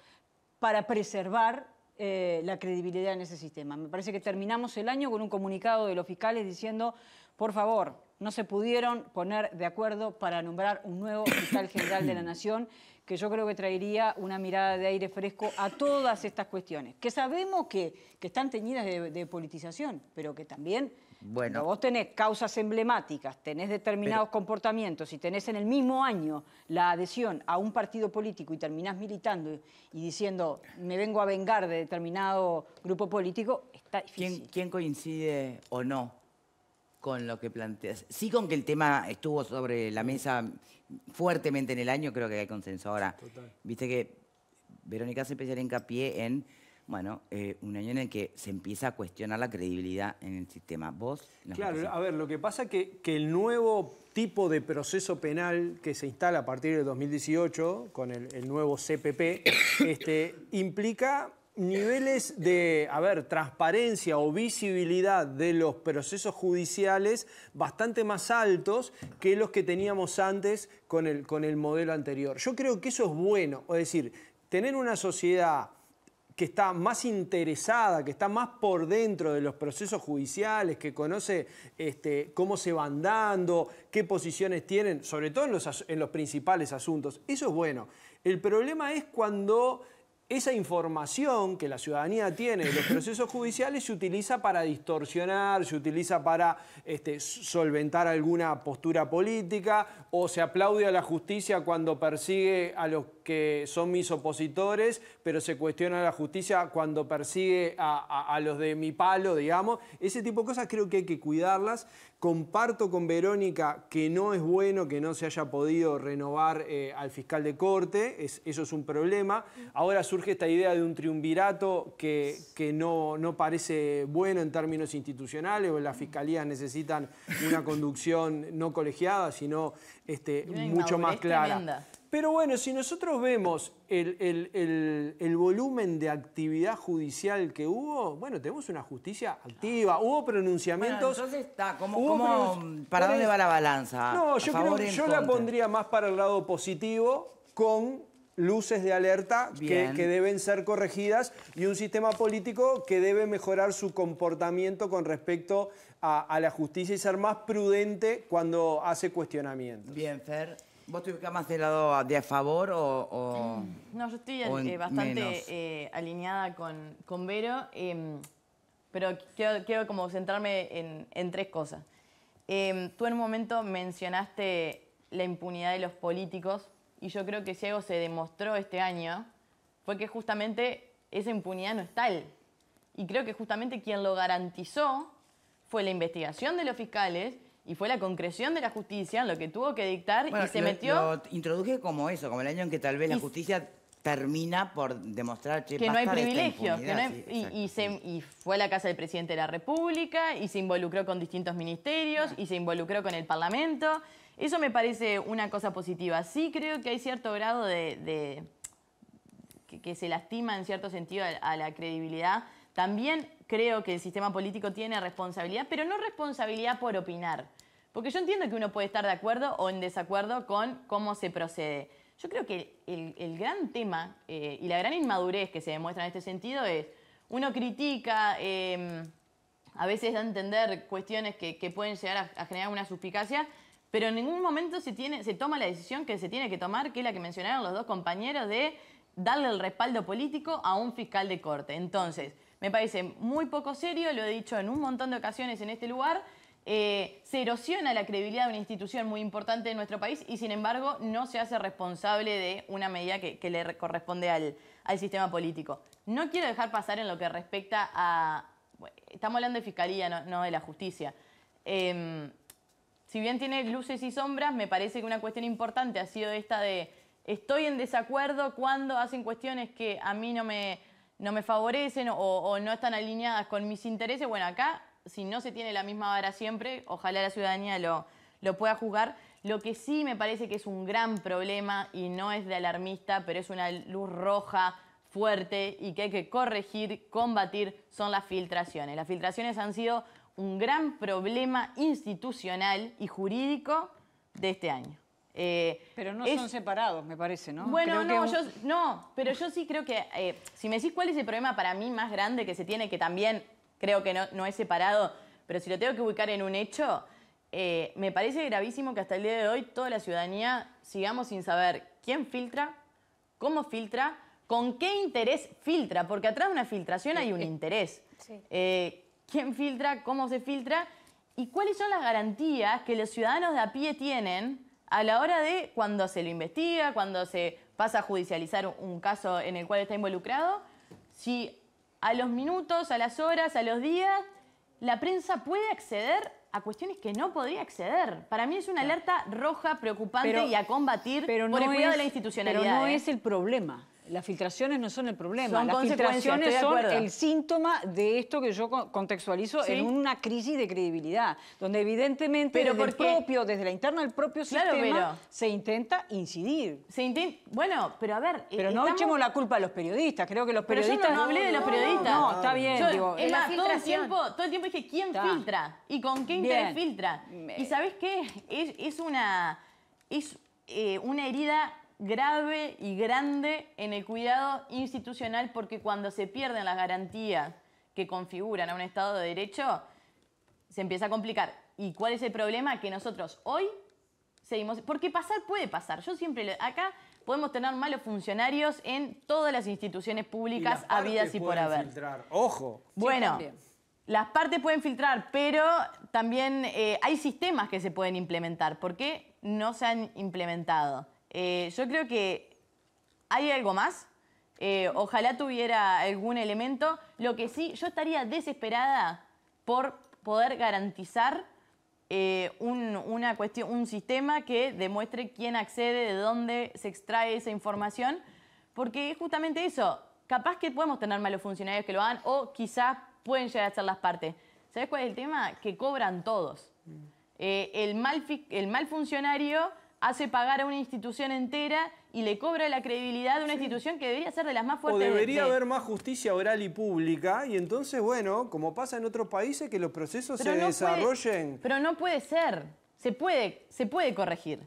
Speaker 2: para preservar eh, la credibilidad en ese sistema. Me parece que terminamos el año con un comunicado de los fiscales diciendo, por favor, no se pudieron poner de acuerdo para nombrar un nuevo fiscal general de la Nación, que yo creo que traería una mirada de aire fresco a todas estas cuestiones, que sabemos que, que están teñidas de, politización, pero que también bueno, vos tenés causas emblemáticas, tenés determinados comportamientos y tenés en el mismo año la adhesión a un partido político y terminás militando y diciendo me vengo a vengar de determinado grupo político, está
Speaker 1: difícil. quién coincide o no con lo que planteas. Sí con que el tema estuvo sobre la mesa fuertemente en el año, creo que hay consenso ahora. Viste que Verónica hace especial hincapié en, bueno, eh, un año en el que se empieza a cuestionar la credibilidad en el sistema. ¿Vos? Claro,
Speaker 4: a ver, lo que pasa es que, el nuevo tipo de proceso penal que se instala a partir del 2018 con el, el nuevo CPP este, implica niveles de, a ver, transparencia o visibilidad de los procesos judiciales bastante más altos que los que teníamos antes con el, con el modelo anterior. Yo creo que eso es bueno, es decir, tener una sociedad que está más interesada, que está más por dentro de los procesos judiciales, que conoce este, cómo se van dando, qué posiciones tienen, sobre todo en los principales asuntos. Eso es bueno. El problema es cuando esa información que la ciudadanía tiene de los procesos judiciales se utiliza para distorsionar, se utiliza para este, solventar alguna postura política o se aplaude a la justicia cuando persigue a los que son mis opositores, pero se cuestiona la justicia cuando persigue a, los de mi palo, digamos. Ese tipo de cosas creo que hay que cuidarlas. Comparto con Verónica que no es bueno que no se haya podido renovar eh, al fiscal de corte, eso es un problema. Ahora surge esta idea de un triunvirato que, que no, no parece bueno en términos institucionales, o las fiscalías necesitan una conducción no colegiada, sino este, mucho más clara. Pero bueno, si nosotros vemos el, volumen de actividad judicial que hubo, bueno, tenemos una justicia activa, hubo pronunciamientos. Bueno,
Speaker 1: entonces está, ¿para dónde va la
Speaker 4: balanza? No, yo, la pondría más para el lado positivo con luces de alerta que, deben ser corregidas y un sistema político que debe mejorar su comportamiento con respecto a, a la justicia y ser más prudente cuando hace cuestionamientos. Bien, Fer.
Speaker 1: ¿Vos te más del lado de a favor o...? Mm. no, yo
Speaker 3: estoy eh, bastante eh, alineada con, con Vero, em, pero quiero, quiero, como centrarme en, en tres cosas. Em, tú en un momento mencionaste la impunidad de los políticos y yo creo que si algo se demostró este año fue que justamente esa impunidad no es tal. Y creo que justamente quien lo garantizó fue la investigación de los fiscales y fue la concreción de la justicia lo que tuvo que dictar y se metió...
Speaker 1: Lo introduje como eso, como el año en que tal vez la justicia termina por demostrar que, no hay privilegios. y,
Speaker 3: fue a la casa del presidente de la República y se involucró con distintos ministerios y se involucró con el Parlamento. Eso me parece una cosa positiva. Sí creo que hay cierto grado de... que, se lastima en cierto sentido a la credibilidad. También creo que el sistema político tiene responsabilidad, pero no responsabilidad por opinar. Porque yo entiendo que uno puede estar de acuerdo o en desacuerdo con cómo se procede. Yo creo que el, gran tema eh, y la gran inmadurez que se demuestra en este sentido es, uno critica, em, a veces da a entender cuestiones que, pueden llegar a, a, generar una suspicacia, pero en ningún momento se, tiene, se toma la decisión que se tiene que tomar, que es la que mencionaron los dos compañeros, de darle el respaldo político a un fiscal de corte. Entonces, me parece muy poco serio, lo he dicho en un montón de ocasiones en este lugar. Eh, se erosiona la credibilidad de una institución muy importante de nuestro país y sin embargo no se hace responsable de una medida que, le corresponde al, sistema político. No quiero dejar pasar en lo que respecta a... Estamos hablando de fiscalía, no, de la justicia. Em, si bien tiene luces y sombras, me parece que una cuestión importante ha sido esta de estoy en desacuerdo cuando hacen cuestiones que a mí no me no me favorecen o, no están alineadas con mis intereses, bueno, acá si no se tiene la misma vara siempre, ojalá la ciudadanía lo, lo pueda juzgar. Lo que sí me parece que es un gran problema y no es de alarmista, pero es una luz roja fuerte y que hay que corregir, combatir, son las filtraciones. Las filtraciones han sido un gran problema institucional y jurídico de este año. Eh,
Speaker 2: pero no son separados, me parece, ¿no? Bueno, no,
Speaker 3: no, pero yo sí creo que, eh, si me decís cuál es el problema para mí más grande que se tiene, que también creo que no, es separado, pero si lo tengo que ubicar en un hecho, eh, me parece gravísimo que hasta el día de hoy toda la ciudadanía sigamos sin saber quién filtra, cómo filtra, con qué interés filtra, porque atrás de una filtración hay un interés. ¿Quién filtra? ¿Cómo se filtra? ¿Y cuáles son las garantías que los ciudadanos de a pie tienen? a la hora de cuando se lo investiga, cuando se pasa a judicializar un caso en el cual está involucrado, si a los minutos, a las horas, a los días, la prensa puede acceder a cuestiones que no podría acceder. Para mí es una alerta roja, preocupante y a combatir pero no por el cuidado de la institucionalidad. Pero no ¿eh? es
Speaker 2: el problema las filtraciones no son el problema, las filtraciones son el síntoma de esto que yo contextualizo en una crisis de credibilidad, donde evidentemente pero desde, desde la interna del propio sistema se intenta incidir. Se bueno, pero a ver... E-, pero no echemos la culpa a los periodistas, creo que los periodistas... no, hablé de los periodistas. No, está bien. Yo, digo, todo el, tiempo,
Speaker 3: todo el tiempo dije, ¿quién filtra? ¿Y con quién interés filtra? ¿Y sabes qué? Es, una... Es eh, una herida grave y grande en el cuidado institucional porque cuando se pierden las garantías que configuran a un Estado de Derecho, se empieza a complicar. ¿Y cuál es el problema? Que nosotros hoy seguimos... Porque pasar puede pasar. Yo siempre... Acá podemos tener malos funcionarios en todas las instituciones públicas habidas y por haber.
Speaker 4: Filtrar. Ojo. Bueno,
Speaker 3: las partes pueden filtrar, pero también eh, hay sistemas que se pueden implementar. ¿Por qué no se han implementado? Eh, yo creo que hay algo más. Eh, ojalá tuviera algún elemento. Lo que sí, yo estaría desesperada por poder garantizar eh, un, una cuestión, un sistema que demuestre quién accede, de dónde se extrae esa información, porque es justamente eso. Capaz que podemos tener malos funcionarios que lo hagan o quizás pueden llegar a ser las partes. ¿Sabes cuál es el tema? Que cobran todos. Mm. el mal funcionario hace pagar a una institución entera y le cobra la credibilidad de una institución que debería ser de las más fuertes. O debería haber
Speaker 4: más justicia oral y pública, y entonces, bueno, como pasa en otros países, que los procesos se desarrollen.
Speaker 3: pero no puede ser. Se puede, se puede corregir.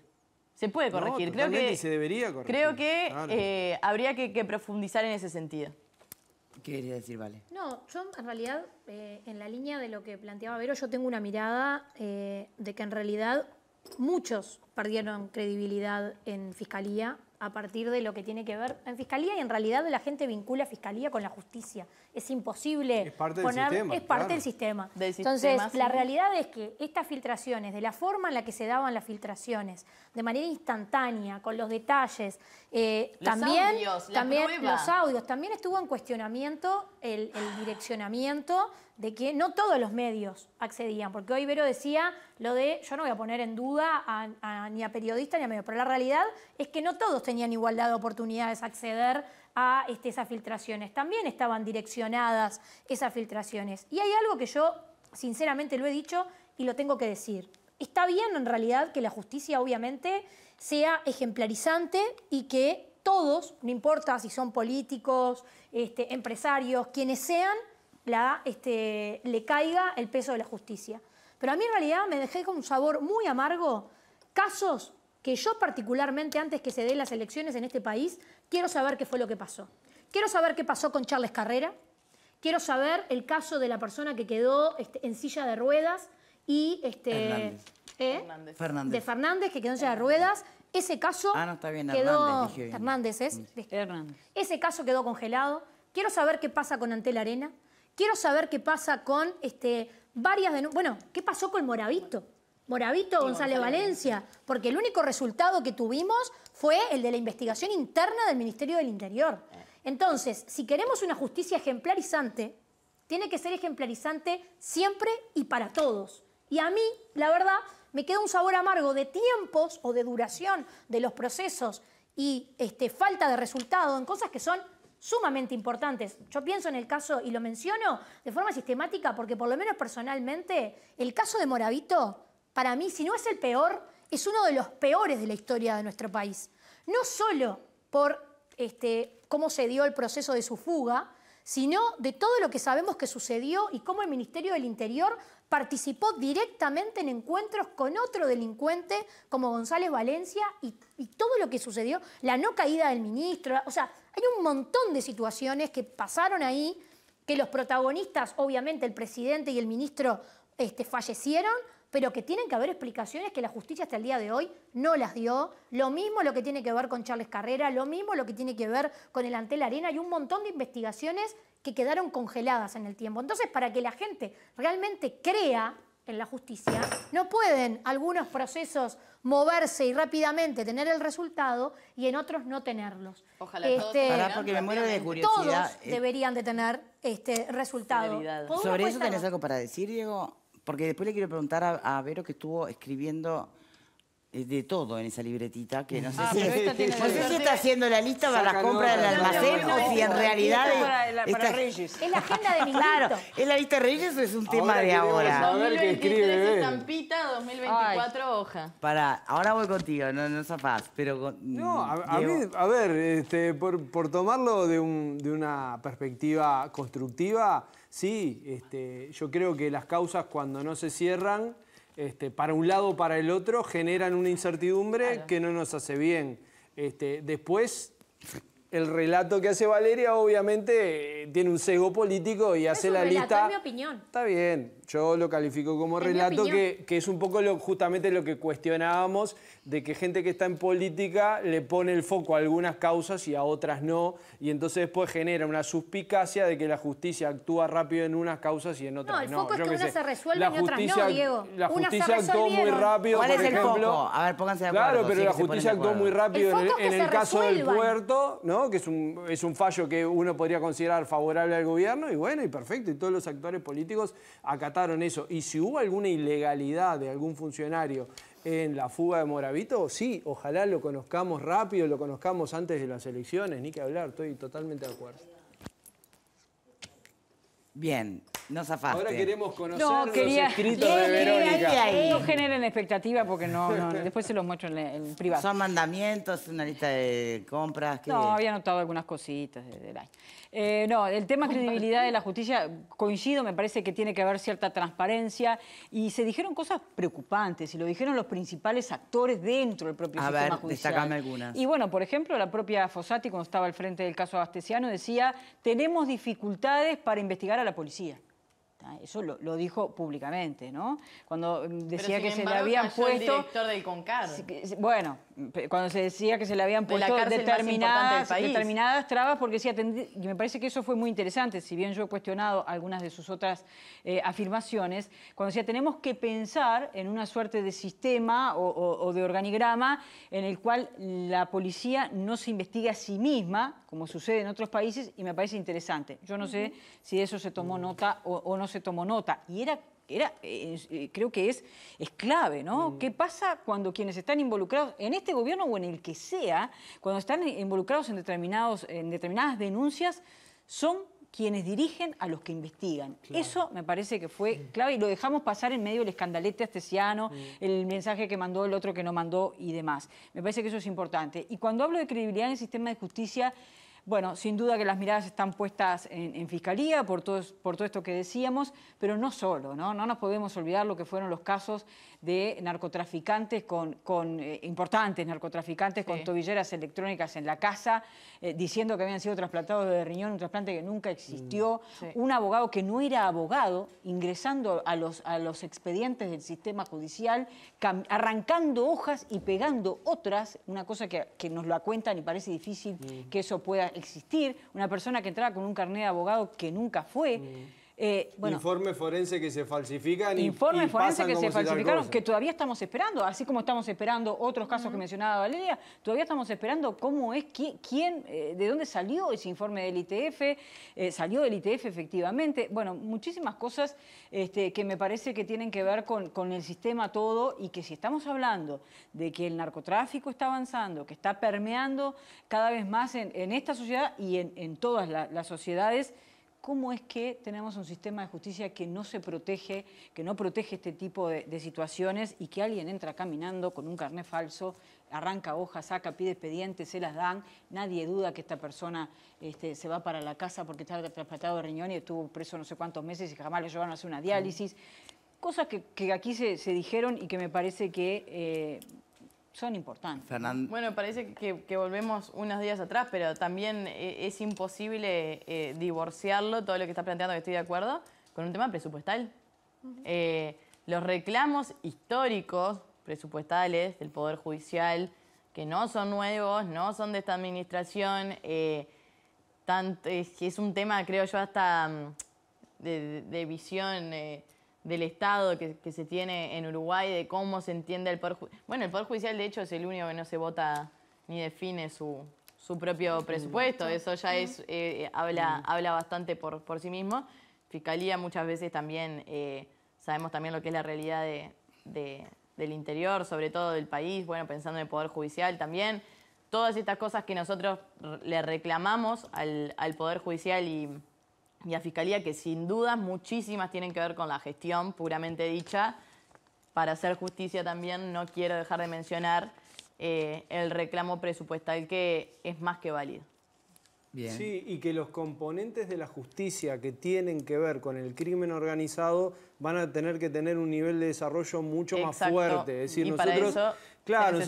Speaker 3: Se puede corregir. creo que, se debería corregir. Creo que eh, habría que, profundizar en ese sentido. ¿Qué quería decir, Vale?
Speaker 5: No, yo en realidad, eh, en la línea de lo que planteaba Vero, yo tengo una mirada eh, de que en realidad muchos perdieron credibilidad en fiscalía a partir de lo que tiene que ver en fiscalía y en realidad la gente vincula fiscalía con la justicia es imposible es parte del poner, sistema, es parte del sistema. Entonces, la realidad es que estas filtraciones, de la forma en la que se daban las filtraciones, de manera instantánea, con los detalles, eh, también, también los audios, también estuvo en cuestionamiento el, direccionamiento de que no todos los medios accedían, porque hoy Vero decía lo de yo no voy a poner en duda ni a periodistas ni a medios, pero la realidad es que no todos tenían igualdad de oportunidades a acceder a este, esas filtraciones. También estaban direccionadas esas filtraciones. Y hay algo que yo, sinceramente, lo he dicho y lo tengo que decir. Está bien, en realidad, que la justicia, obviamente, sea ejemplarizante y que todos, no importa si son políticos, este, empresarios, quienes sean, la, este, le caiga el peso de la justicia. Pero a mí en realidad me dejé con un sabor muy amargo casos que yo particularmente antes que se den las elecciones en este país Quiero saber qué fue lo que pasó. Quiero saber qué pasó con Charles Carrera. Quiero saber el caso de la persona que quedó este, en silla de ruedas y este, ¿eh? Fernández. de Fernández que quedó en silla de ruedas. Ese caso ah, no, está bien. quedó Hernández, Hernández es. Ese caso quedó congelado. Quiero saber qué pasa con Antel Arena. Quiero saber qué pasa con este, varias denuncias. Bueno, ¿qué pasó con Moravito? Moravito González Valencia, porque el único resultado que tuvimos fue el de la investigación interna del Ministerio del Interior. Ah. Entonces, si queremos una justicia ejemplarizante, tiene que ser ejemplarizante siempre y para todos. Y a mí, la verdad, me queda un sabor amargo de tiempos o de duración de los procesos y este, falta de resultado en cosas que son sumamente importantes. Yo pienso en el caso, y lo menciono de forma sistemática, porque por lo menos personalmente, el caso de Moravito para mí, si no es el peor, es uno de los peores de la historia de nuestro país. No solo por este, cómo se dio el proceso de su fuga, sino de todo lo que sabemos que sucedió y cómo el Ministerio del Interior participó directamente en encuentros con otro delincuente como González Valencia y, todo lo que sucedió, la no caída del ministro, o sea, hay un montón de situaciones que pasaron ahí, que los protagonistas, obviamente el presidente y el ministro, este, fallecieron, pero que tienen que haber explicaciones que la justicia hasta el día de hoy no las dio. Lo mismo lo que tiene que ver con Charles Carrera, lo mismo lo que tiene que ver con el Antel Arena y un montón de investigaciones que quedaron congeladas en el tiempo. Entonces, para que la gente realmente crea en la justicia, no pueden algunos procesos moverse y rápidamente tener el resultado y en otros no tenerlos. Ojalá todos este, me
Speaker 1: muero de curiosidad. Eh.
Speaker 5: deberían de tener este resultado. Sobre eso tenés algo
Speaker 1: para decir, Diego? porque después le quiero preguntar a, Vero que estuvo escribiendo eh, de todo en esa libretita, que no sé, ah, si, está haciendo la lista para las compras del almacén o si en realidad... Es, para, la, Reyes. es la agenda de mi Claro, ¿es la lista de Reyes o es un tema de ahora? 2023
Speaker 3: estampita, 2024 hoja.
Speaker 1: Para, ahora voy contigo, no, no zafás, pero... Mm, no, a, mí,
Speaker 4: a ver, este, por, por tomarlo de, un, de una perspectiva constructiva sí, este, yo creo que las causas cuando no se cierran, este, para un lado o para el otro, generan una incertidumbre que no nos hace bien. Este, después, el relato que hace Valeria obviamente eh, tiene un sesgo político y hace la lista... Es
Speaker 5: mi opinión. Está bien,
Speaker 4: yo lo califico como relato que, que, es un poco justamente lo que cuestionábamos, de que gente que está en política le pone el foco a algunas causas y a otras no, y entonces después genera una suspicacia de que la justicia actúa rápido en unas causas y en otras no. El foco es que, se resuelven y otras no, Diego. La justicia actuó muy rápido, por ejemplo. A ver, pónganse de acuerdo. Claro, pero la justicia actuó muy rápido en, el, caso del puerto, ¿no? que es un, es un fallo que uno podría considerar favorable al gobierno, y bueno, y perfecto, y todos los actores políticos acataron eso. Y si hubo alguna ilegalidad de algún funcionario en la fuga de Moravito, sí, ojalá lo conozcamos rápido, lo conozcamos antes de las elecciones, ni que hablar, estoy totalmente de acuerdo.
Speaker 1: Bien, no zafaste. Ahora queremos
Speaker 4: conocer los escritos de Verónica. no
Speaker 2: generen expectativa porque no, después se los muestro en, privado. Son
Speaker 1: mandamientos, una lista de compras. No, había anotado algunas cositas del año.
Speaker 2: Eh, no, el tema credibilidad de la justicia, coincido, me parece que tiene que haber cierta transparencia y se dijeron cosas preocupantes y lo dijeron los principales actores dentro del propio a sistema ver, judicial. Destacame algunas. Y bueno, por ejemplo, la propia Fossati, cuando estaba al frente del caso Abasteciano, decía, tenemos dificultades para investigar a la policía. ¿eh? Eso lo, dijo públicamente, ¿no? Cuando mm, decía que se le habían puesto.
Speaker 3: director del CONCAR.
Speaker 2: Bueno, cuando se decía que se le habían puesto determinadas, trabas, porque me parece que eso fue muy interesante, si bien yo he cuestionado algunas de sus otras eh, afirmaciones, cuando decía, tenemos que pensar en una suerte de sistema o de organigrama en el cual la policía no se investiga a sí misma, como sucede en otros países, y me parece interesante. Yo no sé si eso se tomó mm. nota o, no se tomó nota. Y era era, eh, creo que es, es clave, ¿no? Mm. ¿Qué pasa cuando quienes están involucrados en este gobierno o en el que sea, cuando están involucrados en, determinados, en determinadas denuncias, son quienes dirigen a los que investigan. Eso me parece que fue clave y lo dejamos pasar en medio del escandalete astesiano, el mensaje que mandó el otro que no mandó y demás. Me parece que eso es importante. Y cuando hablo de credibilidad en el sistema de justicia, bueno, sin duda que las miradas están puestas en, Fiscalía por todo, por todo esto que decíamos, pero no solo, ¿no? No nos podemos olvidar lo que fueron los casos de narcotraficantes con, con eh, importantes narcotraficantes con tobilleras electrónicas en la casa, eh, diciendo que habían sido trasplantados de riñón, un trasplante que nunca existió, mm, un abogado que no era abogado, ingresando a los, a los expedientes del sistema judicial, arrancando hojas y pegando otras, una cosa que, nos lo cuentan y parece difícil mm. que eso pueda existir, una persona que entraba con un carnet de abogado que nunca fue. Mm. Eh, informe
Speaker 4: forense que se falsifican. Informes forenses que se falsificaron, que
Speaker 2: todavía estamos esperando, así como estamos esperando otros casos que mencionaba Valeria, todavía estamos esperando cómo es, quién, eh, de dónde salió ese informe del ITF, eh, salió del ITF efectivamente. Bueno, muchísimas cosas este, que me parece que tienen que ver con, el sistema todo y que si estamos hablando de que el narcotráfico está avanzando, que está permeando cada vez más en, esta sociedad y en, todas las sociedades, cómo es que tenemos un sistema de justicia que no se protege, que no protege este tipo de, situaciones y que alguien entra caminando con un carnet falso, arranca hojas, saca, pide expedientes, se las dan, nadie duda que esta persona este, se va para la casa porque está trasplantado de riñón y estuvo preso no sé cuántos meses y jamás le llevaron a hacer una diálisis. Mm. Cosas que, aquí se, dijeron y que me parece que eh,
Speaker 3: son importantes. Bueno, parece que, volvemos unos días atrás, pero también eh, es imposible eh, divorciarlo, todo lo que está planteando, que estoy de acuerdo, con un tema presupuestal. Eh, los reclamos históricos presupuestales del Poder Judicial, que no son nuevos, no son de esta administración, es, un tema, creo yo, hasta mm, de, de visión del Estado que, se tiene en Uruguay, de cómo se entiende el Poder Judicial. Bueno, el Poder Judicial, de hecho, es el único que no se vota ni define su, propio presupuesto. Eso ya es eh, eh, habla, habla bastante por, sí mismo. Fiscalía muchas veces también eh, sabemos también lo que es la realidad de, del interior, sobre todo del país, bueno, pensando en el Poder Judicial también. Todas estas cosas que nosotros le reclamamos al, al Poder Judicial y y a Fiscalía, que sin dudas muchísimas tienen que ver con la gestión puramente dicha. Para hacer justicia también no quiero dejar de mencionar eh, el reclamo presupuestal que es más que válido.
Speaker 4: Sí, y que los componentes de la justicia que tienen que ver con el crimen organizado van a tener que tener un nivel de desarrollo mucho más fuerte. Es decir, para eso claro,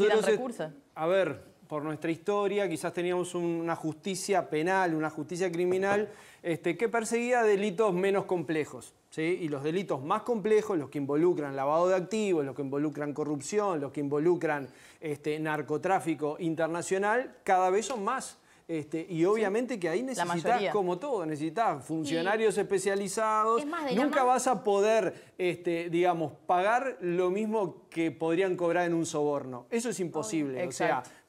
Speaker 4: A ver, por nuestra historia, quizás teníamos una justicia penal, una justicia criminal, este, que perseguía delitos menos complejos. Y los delitos más complejos, los que involucran lavado de activos, los que involucran corrupción, los que involucran este, narcotráfico internacional, cada vez son más. Este, y obviamente que ahí necesitas, como todo, necesitas funcionarios especializados. Nunca vas a poder, digamos, pagar lo mismo que podrían cobrar en un soborno. Eso es imposible. o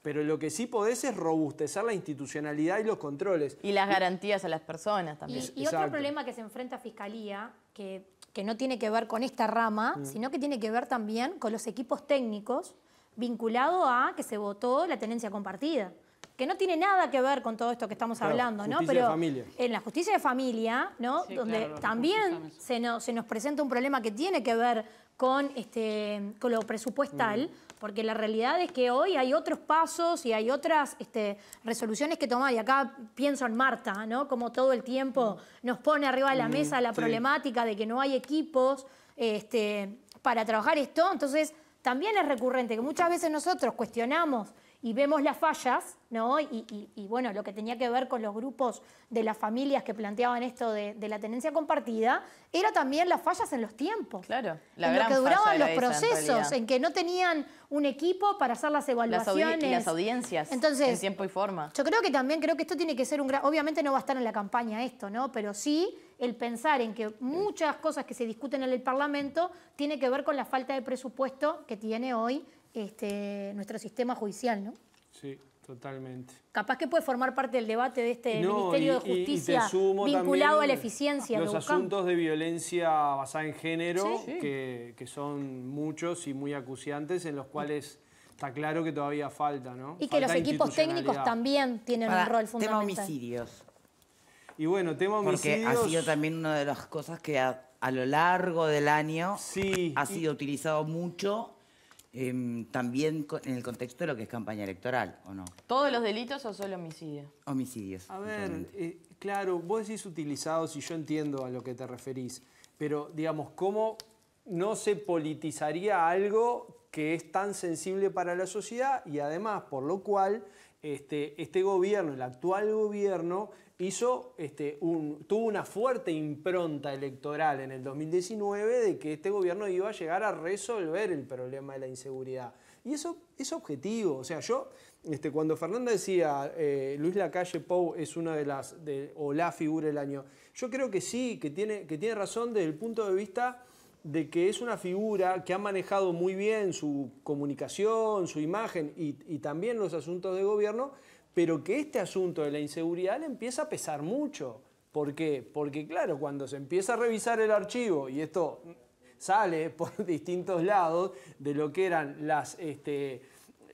Speaker 4: pero lo que sí podés es robustecer la institucionalidad y los controles. Y las
Speaker 5: garantías
Speaker 3: a las
Speaker 4: personas también. Y, otro
Speaker 5: problema que se enfrenta Fiscalía, que, que no tiene que ver con esta rama, mm. sino que tiene que ver también con los equipos técnicos vinculado a que se votó la tenencia compartida que no tiene nada que ver con todo esto que estamos hablando, ¿no? Pero en la justicia de familia, ¿no? Donde también se se nos presenta un problema que tiene que ver con, este, lo presupuestal, mm. porque la realidad es que hoy hay otros pasos y hay otras este, resoluciones que tomar. Y acá pienso en Marta, ¿no? Como todo el tiempo mm. nos pone arriba de la mm, mesa la problemática de que no hay equipos este, para trabajar esto. Entonces, también es recurrente que muchas veces nosotros cuestionamos y vemos las fallas, ¿no? Y, bueno, lo que tenía que ver con los grupos de las familias que planteaban esto de, la tenencia compartida, era también las fallas en los tiempos. Claro, la en lo que duraban los procesos, en, que no tenían un equipo para hacer las evaluaciones. Las las audiencias. Entonces, en tiempo y forma. Yo creo que también creo que esto tiene que ser un gran. Obviamente no va a estar en la campaña esto, ¿no? Pero sí el pensar en que muchas cosas que se discuten en el Parlamento tiene que ver con la falta de presupuesto que tiene hoy este, nuestro sistema judicial, ¿no?
Speaker 4: Sí, totalmente.
Speaker 5: Capaz que puede formar parte del debate de este Ministerio de Justicia vinculado a la eficiencia. Los asuntos
Speaker 4: de violencia basada en género, Que, son muchos y muy acuciantes, en los cuales está claro que todavía falta, ¿no? Y que los equipos técnicos
Speaker 5: también tienen un rol fundamental. Tema
Speaker 4: homicidios.
Speaker 1: Y bueno, tema homicidios... Porque ha sido también una de las cosas que a, lo largo del año ha sido utilizado mucho Em, también en el contexto
Speaker 4: de lo que es campaña electoral, ¿o no?
Speaker 3: ¿Todos los delitos o solo homicidios?
Speaker 4: Homicidios. A ver, eh, claro, vos decís utilizados y yo entiendo a lo que te referís, pero digamos, ¿cómo no se politizaría algo que es tan sensible para la sociedad y además por lo cual este, este gobierno, el actual gobierno, hizo, este, tuvo una fuerte impronta electoral en el 2019 de que este gobierno iba a llegar a resolver el problema de la inseguridad. Y eso es objetivo. O sea, yo, este, cuando Fernanda decía eh, Luis Lacalle Pou es una de las, o la figura del año, yo creo que sí, que tiene, razón desde el punto de vista de que es una figura que ha manejado muy bien su comunicación, su imagen y también los asuntos de gobierno, pero que este asunto de la inseguridad le empieza a pesar mucho. ¿Por qué? Porque claro, cuando se empieza a revisar el archivo, y esto sale por distintos lados de lo que eran las... Este,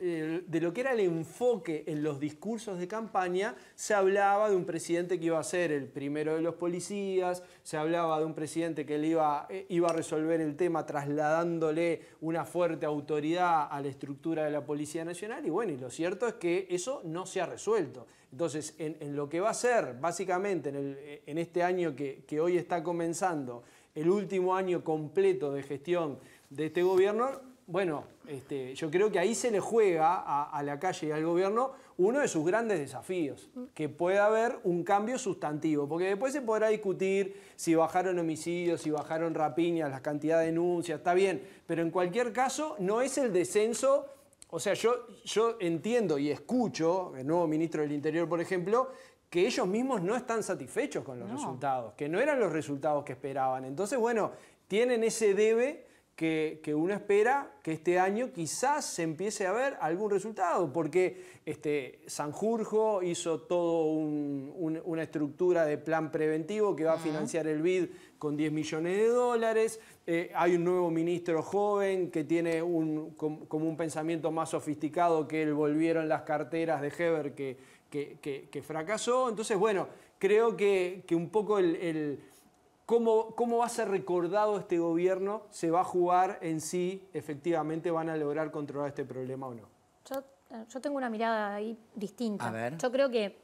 Speaker 4: de lo que era el enfoque en los discursos de campaña, se hablaba de un presidente que iba a ser el primero de los policías, se hablaba de un presidente que iba, eh, iba a resolver el tema trasladándole una fuerte autoridad a la estructura de la Policía Nacional y bueno, y lo cierto es que eso no se ha resuelto. Entonces, en, lo que va a ser básicamente en, eh, este año que hoy está comenzando, el último año completo de gestión de este gobierno, bueno, este, yo creo que ahí se le juega a, la calle y al gobierno uno de sus grandes desafíos, que pueda haber un cambio sustantivo, porque después se podrá discutir si bajaron homicidios, si bajaron rapiñas, la cantidad de denuncias, está bien, pero en cualquier caso no es el descenso, o sea, yo, yo entiendo y escucho, el nuevo ministro del Interior, por ejemplo, que ellos mismos no están satisfechos con los resultados, que no eran los resultados que esperaban. Entonces, bueno, tienen ese debe que, uno espera que este año quizás se empiece a ver algún resultado, porque este, Sanjurjo hizo toda una estructura de plan preventivo que va a financiar el BID con 10 millones de dólares, eh, hay un nuevo ministro joven que tiene un, como un pensamiento más sofisticado que el volvieron las carteras de Heber que, que, fracasó, entonces bueno, creo que, un poco el ¿Cómo, va a ser recordado este gobierno? ¿Se va a jugar en si ¿Efectivamente van a lograr controlar este problema o no?
Speaker 5: Yo, tengo una mirada ahí distinta. Yo creo que,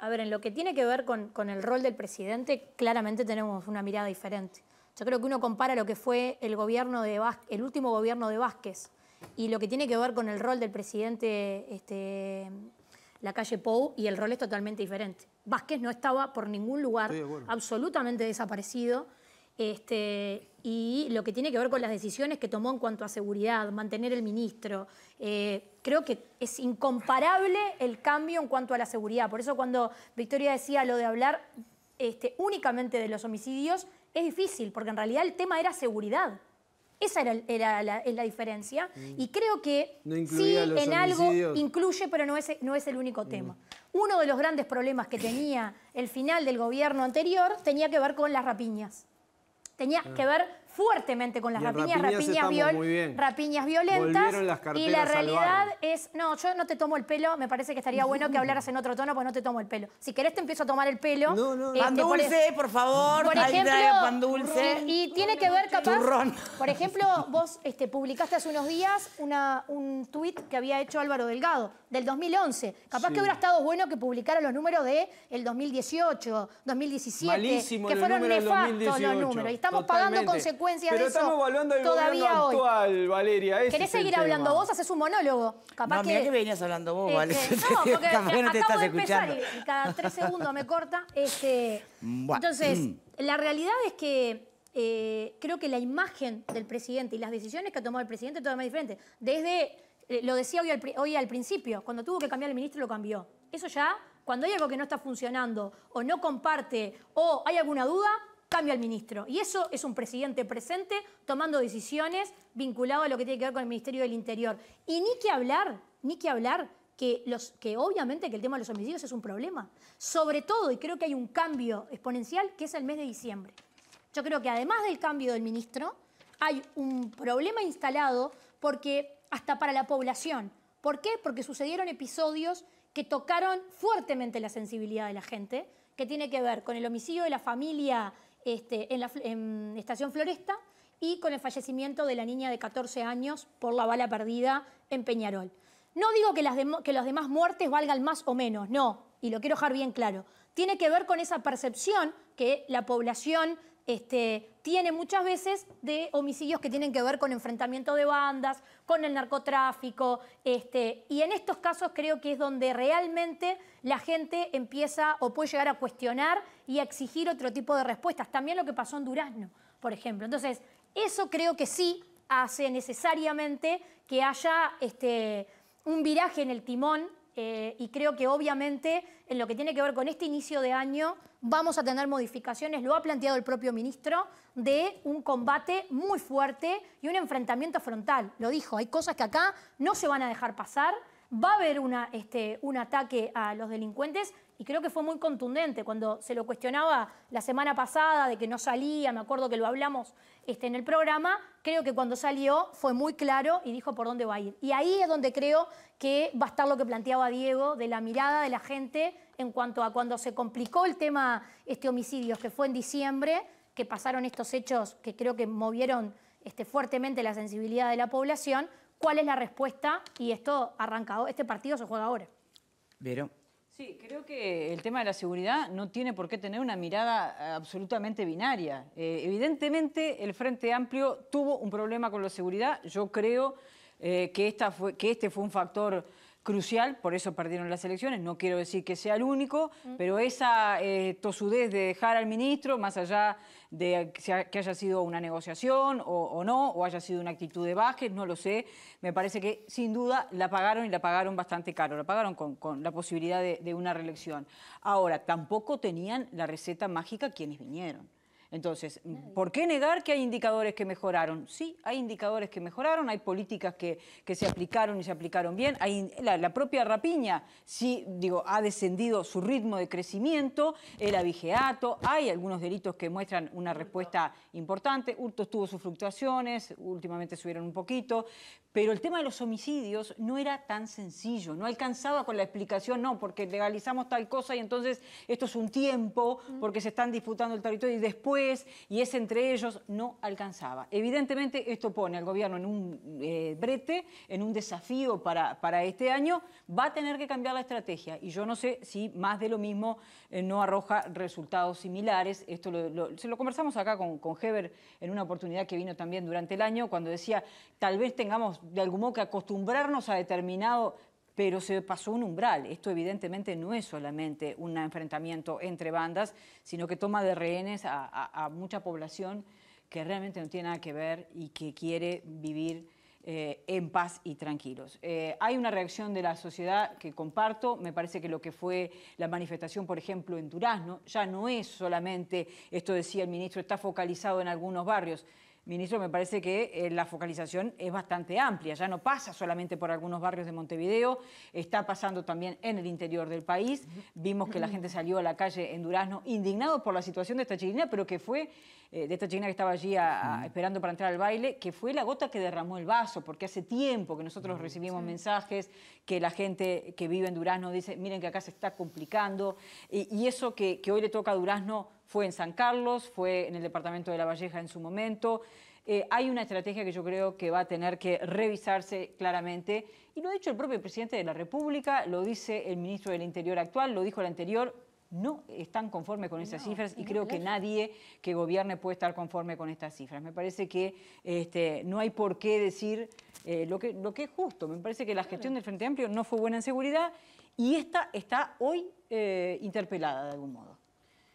Speaker 5: a ver, en lo que tiene que ver con, el rol del presidente, claramente tenemos una mirada diferente. Yo creo que uno compara lo que fue el, gobierno de el último gobierno de Vázquez y lo que tiene que ver con el rol del presidente este, la calle Pou y el rol es totalmente diferente. Vázquez no estaba por ningún lugar, absolutamente desaparecido. Este, y lo que tiene que ver con las decisiones que tomó en cuanto a seguridad, mantener el ministro. Eh, creo que es incomparable el cambio en cuanto a la seguridad. Por eso cuando Victoria decía lo de hablar este, únicamente de los homicidios, es difícil, porque en realidad el tema era seguridad. Esa era, la, diferencia. Mm. Y creo que sí, en algo incluye, pero no es, no es el único mm. tema. Uno de los grandes problemas que tenía el final del gobierno anterior tenía que ver con las rapiñas. Tenía ah. que ver fuertemente con las rapiñas, rapiñas, violentas. y la realidad es, no, yo no te tomo el pelo, me parece que estaría bueno que hablaras en otro tono, pues no te tomo el pelo. Si querés te empiezo a tomar el pelo. No, este, dulce, por, favor, por ejemplo, Y, tiene que ver capaz. Por ejemplo, vos este, publicaste hace unos días un tuit que había hecho Álvaro Delgado del 2011. Capaz que hubiera estado bueno que publicaran los números del el 2018, 2017, que fueron nefastos los números. Y estamos pagando consecuencias de eso estamos evaluando el todavía gobierno actual,
Speaker 4: hoy. Valeria. ¿Querés seguir hablando vos?
Speaker 5: Haces un monólogo. Capaz no, que... que venías
Speaker 1: hablando vos, este, Valeria. no, porque acabo de empezar y cada tres segundos
Speaker 5: me corta. Este,
Speaker 1: entonces, mm.
Speaker 5: la realidad es que eh, creo que la imagen del presidente y las decisiones que ha tomado el presidente todo totalmente diferente. Desde eh, lo decía hoy al, principio, cuando tuvo que cambiar el ministro lo cambió. Eso ya, cuando hay algo que no está funcionando o no comparte o hay alguna duda, cambia el ministro. Y eso es un presidente presente tomando decisiones vinculado a lo que tiene que ver con el Ministerio del Interior. Y ni que hablar, ni que hablar que, los, que obviamente que el tema de los homicidios es un problema. Sobre todo, y creo que hay un cambio exponencial, que es el mes de diciembre. Yo creo que además del cambio del ministro, hay un problema instalado porque hasta para la población. ¿Por qué? Porque sucedieron episodios que tocaron fuertemente la sensibilidad de la gente, que tiene que ver con el homicidio de la familia este, en la Estación Floresta y con el fallecimiento de la niña de 14 años por la bala perdida en Peñarol. No digo que las, que las demás muertes valgan más o menos, no, y lo quiero dejar bien claro. Tiene que ver con esa percepción que la población este, tiene muchas veces de homicidios que tienen que ver con enfrentamiento de bandas, con el narcotráfico, este, y en estos casos creo que es donde realmente la gente empieza o puede llegar a cuestionar y a exigir otro tipo de respuestas. También lo que pasó en Durazno, por ejemplo. Entonces, eso creo que sí hace necesariamente que haya este, un viraje en el timón eh, y creo que obviamente en lo que tiene que ver con este inicio de año vamos a tener modificaciones, lo ha planteado el propio ministro, de un combate muy fuerte y un enfrentamiento frontal. Lo dijo, hay cosas que acá no se van a dejar pasar, va a haber este, un ataque a los delincuentes y creo que fue muy contundente cuando se lo cuestionaba la semana pasada de que no salía, me acuerdo que lo hablamos este, en el programa, creo que cuando salió fue muy claro y dijo por dónde va a ir. Y ahí es donde creo que va a estar lo que planteaba Diego de la mirada de la gente en cuanto a cuando se complicó el tema este homicidios, que fue en diciembre, que pasaron estos hechos que creo que movieron este, fuertemente la sensibilidad de la población, cuál es la respuesta y esto arrancado este partido se juega ahora.
Speaker 1: Vieron.
Speaker 2: Sí, creo que el tema de la seguridad no tiene por qué tener una mirada eh, absolutamente binaria. Eh, evidentemente, el Frente Amplio tuvo un problema con la seguridad. Yo creo eh, que, fue, que este fue un factor crucial, por eso perdieron las elecciones. No quiero decir que sea el único, mm. pero esa eh, tosudez de dejar al ministro, más allá de que haya sido una negociación o, no, o haya sido una actitud de bajes, no lo sé, me parece que sin duda la pagaron y la pagaron bastante caro, la pagaron con, la posibilidad de una reelección. Ahora, tampoco tenían la receta mágica quienes vinieron. Entonces, ¿por qué negar que hay indicadores que mejoraron? Sí, hay indicadores que mejoraron, hay políticas que, que se aplicaron y se aplicaron bien, hay, la, propia rapiña, sí, digo, ha descendido su ritmo de crecimiento, el abigeato, hay algunos delitos que muestran una respuesta importante, Hurtos tuvo sus fluctuaciones, últimamente subieron un poquito, pero el tema de los homicidios no era tan sencillo, no alcanzaba con la explicación, no, porque legalizamos tal cosa y entonces esto es un tiempo, porque se están disputando el territorio y después, y es entre ellos, no alcanzaba. Evidentemente esto pone al gobierno en un eh, brete, en un desafío para, para este año, va a tener que cambiar la estrategia y yo no sé si más de lo mismo eh, no arroja resultados similares. Esto lo, se lo conversamos acá con, con Heber en una oportunidad que vino también durante el año, cuando decía, tal vez tengamos de algún modo que acostumbrarnos a determinado, pero se pasó un umbral. Esto evidentemente no es solamente un enfrentamiento entre bandas, sino que toma de rehenes a, mucha población que realmente no tiene nada que ver y que quiere vivir eh, en paz y tranquilos. Eh, hay una reacción de la sociedad que comparto, me parece que lo que fue la manifestación, por ejemplo, en Durazno, ya no es solamente, esto decía el ministro, está focalizado en algunos barrios, Ministro, me parece que eh, la focalización es bastante amplia, ya no pasa solamente por algunos barrios de Montevideo, está pasando también en el interior del país. Vimos que la gente salió a la calle en Durazno indignado por la situación de esta chilena, pero que fue, eh, de esta chilena que estaba allí esperando para entrar al baile, que fue la gota que derramó el vaso, porque hace tiempo que nosotros recibimos mensajes que la gente que vive en Durazno dice, miren que acá se está complicando, y, eso que, que hoy le toca a Durazno fue en San Carlos, fue en el departamento de La Valleja en su momento. Eh, hay una estrategia que yo creo que va a tener que revisarse claramente. Y lo ha dicho el propio presidente de la República, lo dice el ministro del Interior actual, lo dijo el anterior. No están conformes con esas cifras y creo que nadie que gobierne puede estar conforme con estas cifras. Me parece que este, no hay por qué decir eh, lo, que, es justo. Me parece que la gestión del Frente Amplio
Speaker 3: no fue buena en seguridad y esta está hoy eh, interpelada de algún modo.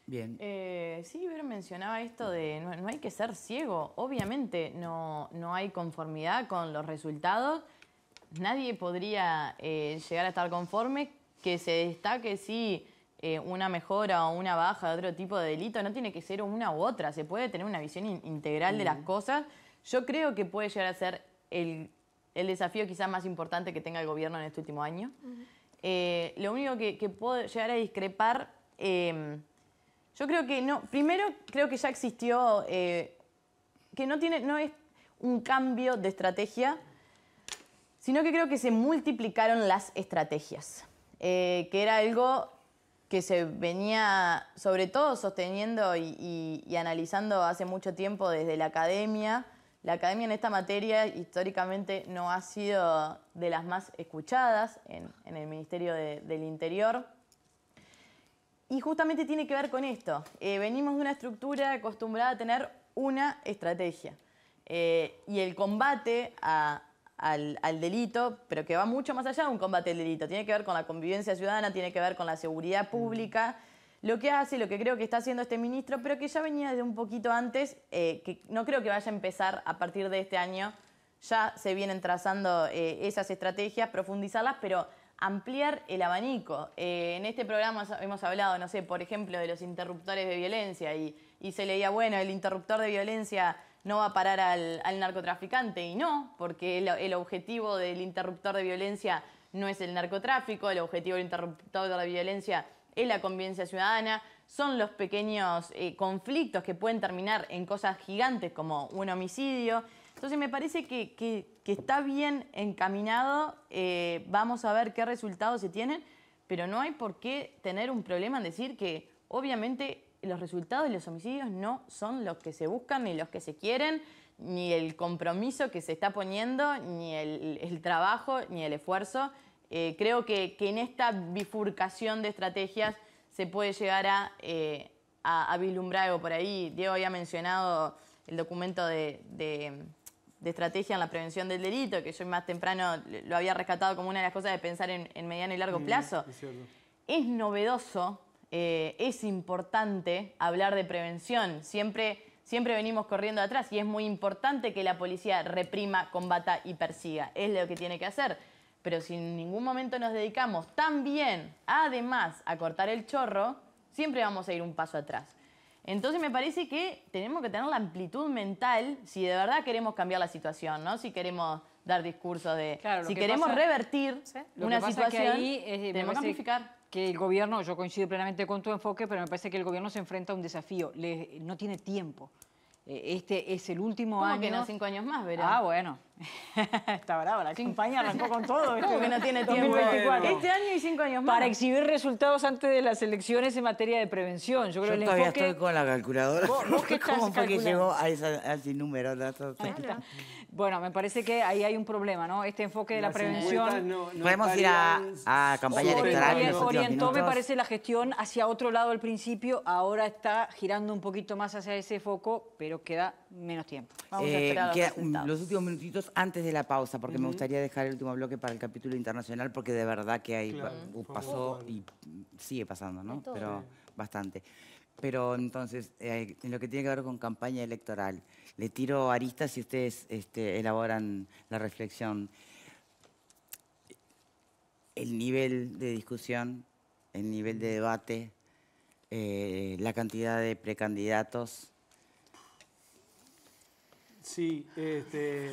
Speaker 3: Bien. Eh, mencionaba esto de no, hay que ser ciego. Obviamente no, hay conformidad con los resultados. Nadie podría eh, llegar a estar conforme que se destaque si eh, una mejora o una baja de otro tipo de delito. No tiene que ser una u otra. Se puede tener una visión integral de las mm. cosas. Yo creo que puede llegar a ser el, desafío quizás más importante que tenga el gobierno en este último año. Eh, lo único que, puede puedo llegar a discrepar yo creo que no. Primero, creo que ya existió. Eh, que no, tiene, no es un cambio de estrategia, sino que creo que se multiplicaron las estrategias. Eh, que era algo que se venía, sobre todo, sosteniendo y, analizando hace mucho tiempo desde la academia. La academia en esta materia históricamente no ha sido de las más escuchadas en, el Ministerio del Interior. Y justamente tiene que ver con esto. Eh, venimos de una estructura acostumbrada a tener una estrategia. Eh, y el combate al, delito, pero que va mucho más allá de un combate al delito, tiene que ver con la convivencia ciudadana, tiene que ver con la seguridad mm. pública. Lo que hace, lo que creo que está haciendo este ministro, pero que ya venía de un poquito antes, eh, que no creo que vaya a empezar a partir de este año, ya se vienen trazando esas estrategias, profundizarlas, pero ampliar el abanico. Eh, en este programa hemos hablado, no sé, por ejemplo, de los interruptores de violencia y, se leía, bueno, el interruptor de violencia no va a parar al, narcotraficante y no, porque el, objetivo del interruptor de violencia no es el narcotráfico, el objetivo del interruptor de violencia es la convivencia ciudadana, son los pequeños eh, conflictos que pueden terminar en cosas gigantes como un homicidio entonces me parece que, está bien encaminado, eh, vamos a ver qué resultados se tienen, pero no hay por qué tener un problema en decir que obviamente los resultados de los homicidios no son los que se buscan ni los que se quieren, ni el compromiso que se está poniendo, ni el, trabajo, ni el esfuerzo. Eh, creo que, en esta bifurcación de estrategias se puede llegar eh, a, vislumbrar algo por ahí. Diego había mencionado el documento de de estrategia en la prevención del delito, que yo más temprano lo había rescatado como una de las cosas de pensar en, mediano y largo mm, plazo. Es, novedoso, eh, es importante hablar de prevención. Siempre, siempre venimos corriendo atrás y es muy importante que la policía reprima, combata y persiga. Es lo que tiene que hacer. Pero si en ningún momento nos dedicamos también, además, a cortar el chorro, siempre vamos a ir un paso atrás. Entonces me parece que tenemos que tener la amplitud mental si de verdad queremos cambiar la situación, ¿no? Si queremos dar discurso, de... si queremos revertir una que situación, que ahí eh, tenemos que Que el gobierno, yo coincido plenamente con tu enfoque, pero me parece que el
Speaker 2: gobierno se enfrenta a un desafío, no tiene tiempo. Eh, este es el último ¿Cómo año. que no cinco
Speaker 3: años más, Ah, bueno. Está brava, la campaña arrancó con todo. Este, que no tiene tiempo?
Speaker 2: Este
Speaker 3: año y cinco años más. Para
Speaker 2: exhibir resultados antes de las elecciones en materia de prevención.
Speaker 1: Yo, creo todavía estoy con la calculadora. ¿Cómo fue que llegó a, esa, a ese número?
Speaker 2: Bueno, me parece que ahí hay un problema, ¿no? Este enfoque de la, prevención. Podemos ir a, campaña electoral. orientó, me parece, la gestión hacia otro lado al principio. Ahora está girando un poquito más hacia ese foco, pero queda menos tiempo. Vamos a eh, queda los,
Speaker 1: los, últimos minutitos antes de la pausa, porque me gustaría dejar el último bloque para el capítulo internacional, porque de verdad que ahí uh, pasó y sigue pasando, ¿no? Pero bastante. Pero entonces, eh, en lo que tiene que ver con campaña electoral, le tiro aristas si ustedes este, elaboran la reflexión. El nivel de discusión, el nivel de debate, eh, la cantidad de precandidatos.
Speaker 4: Sí, este,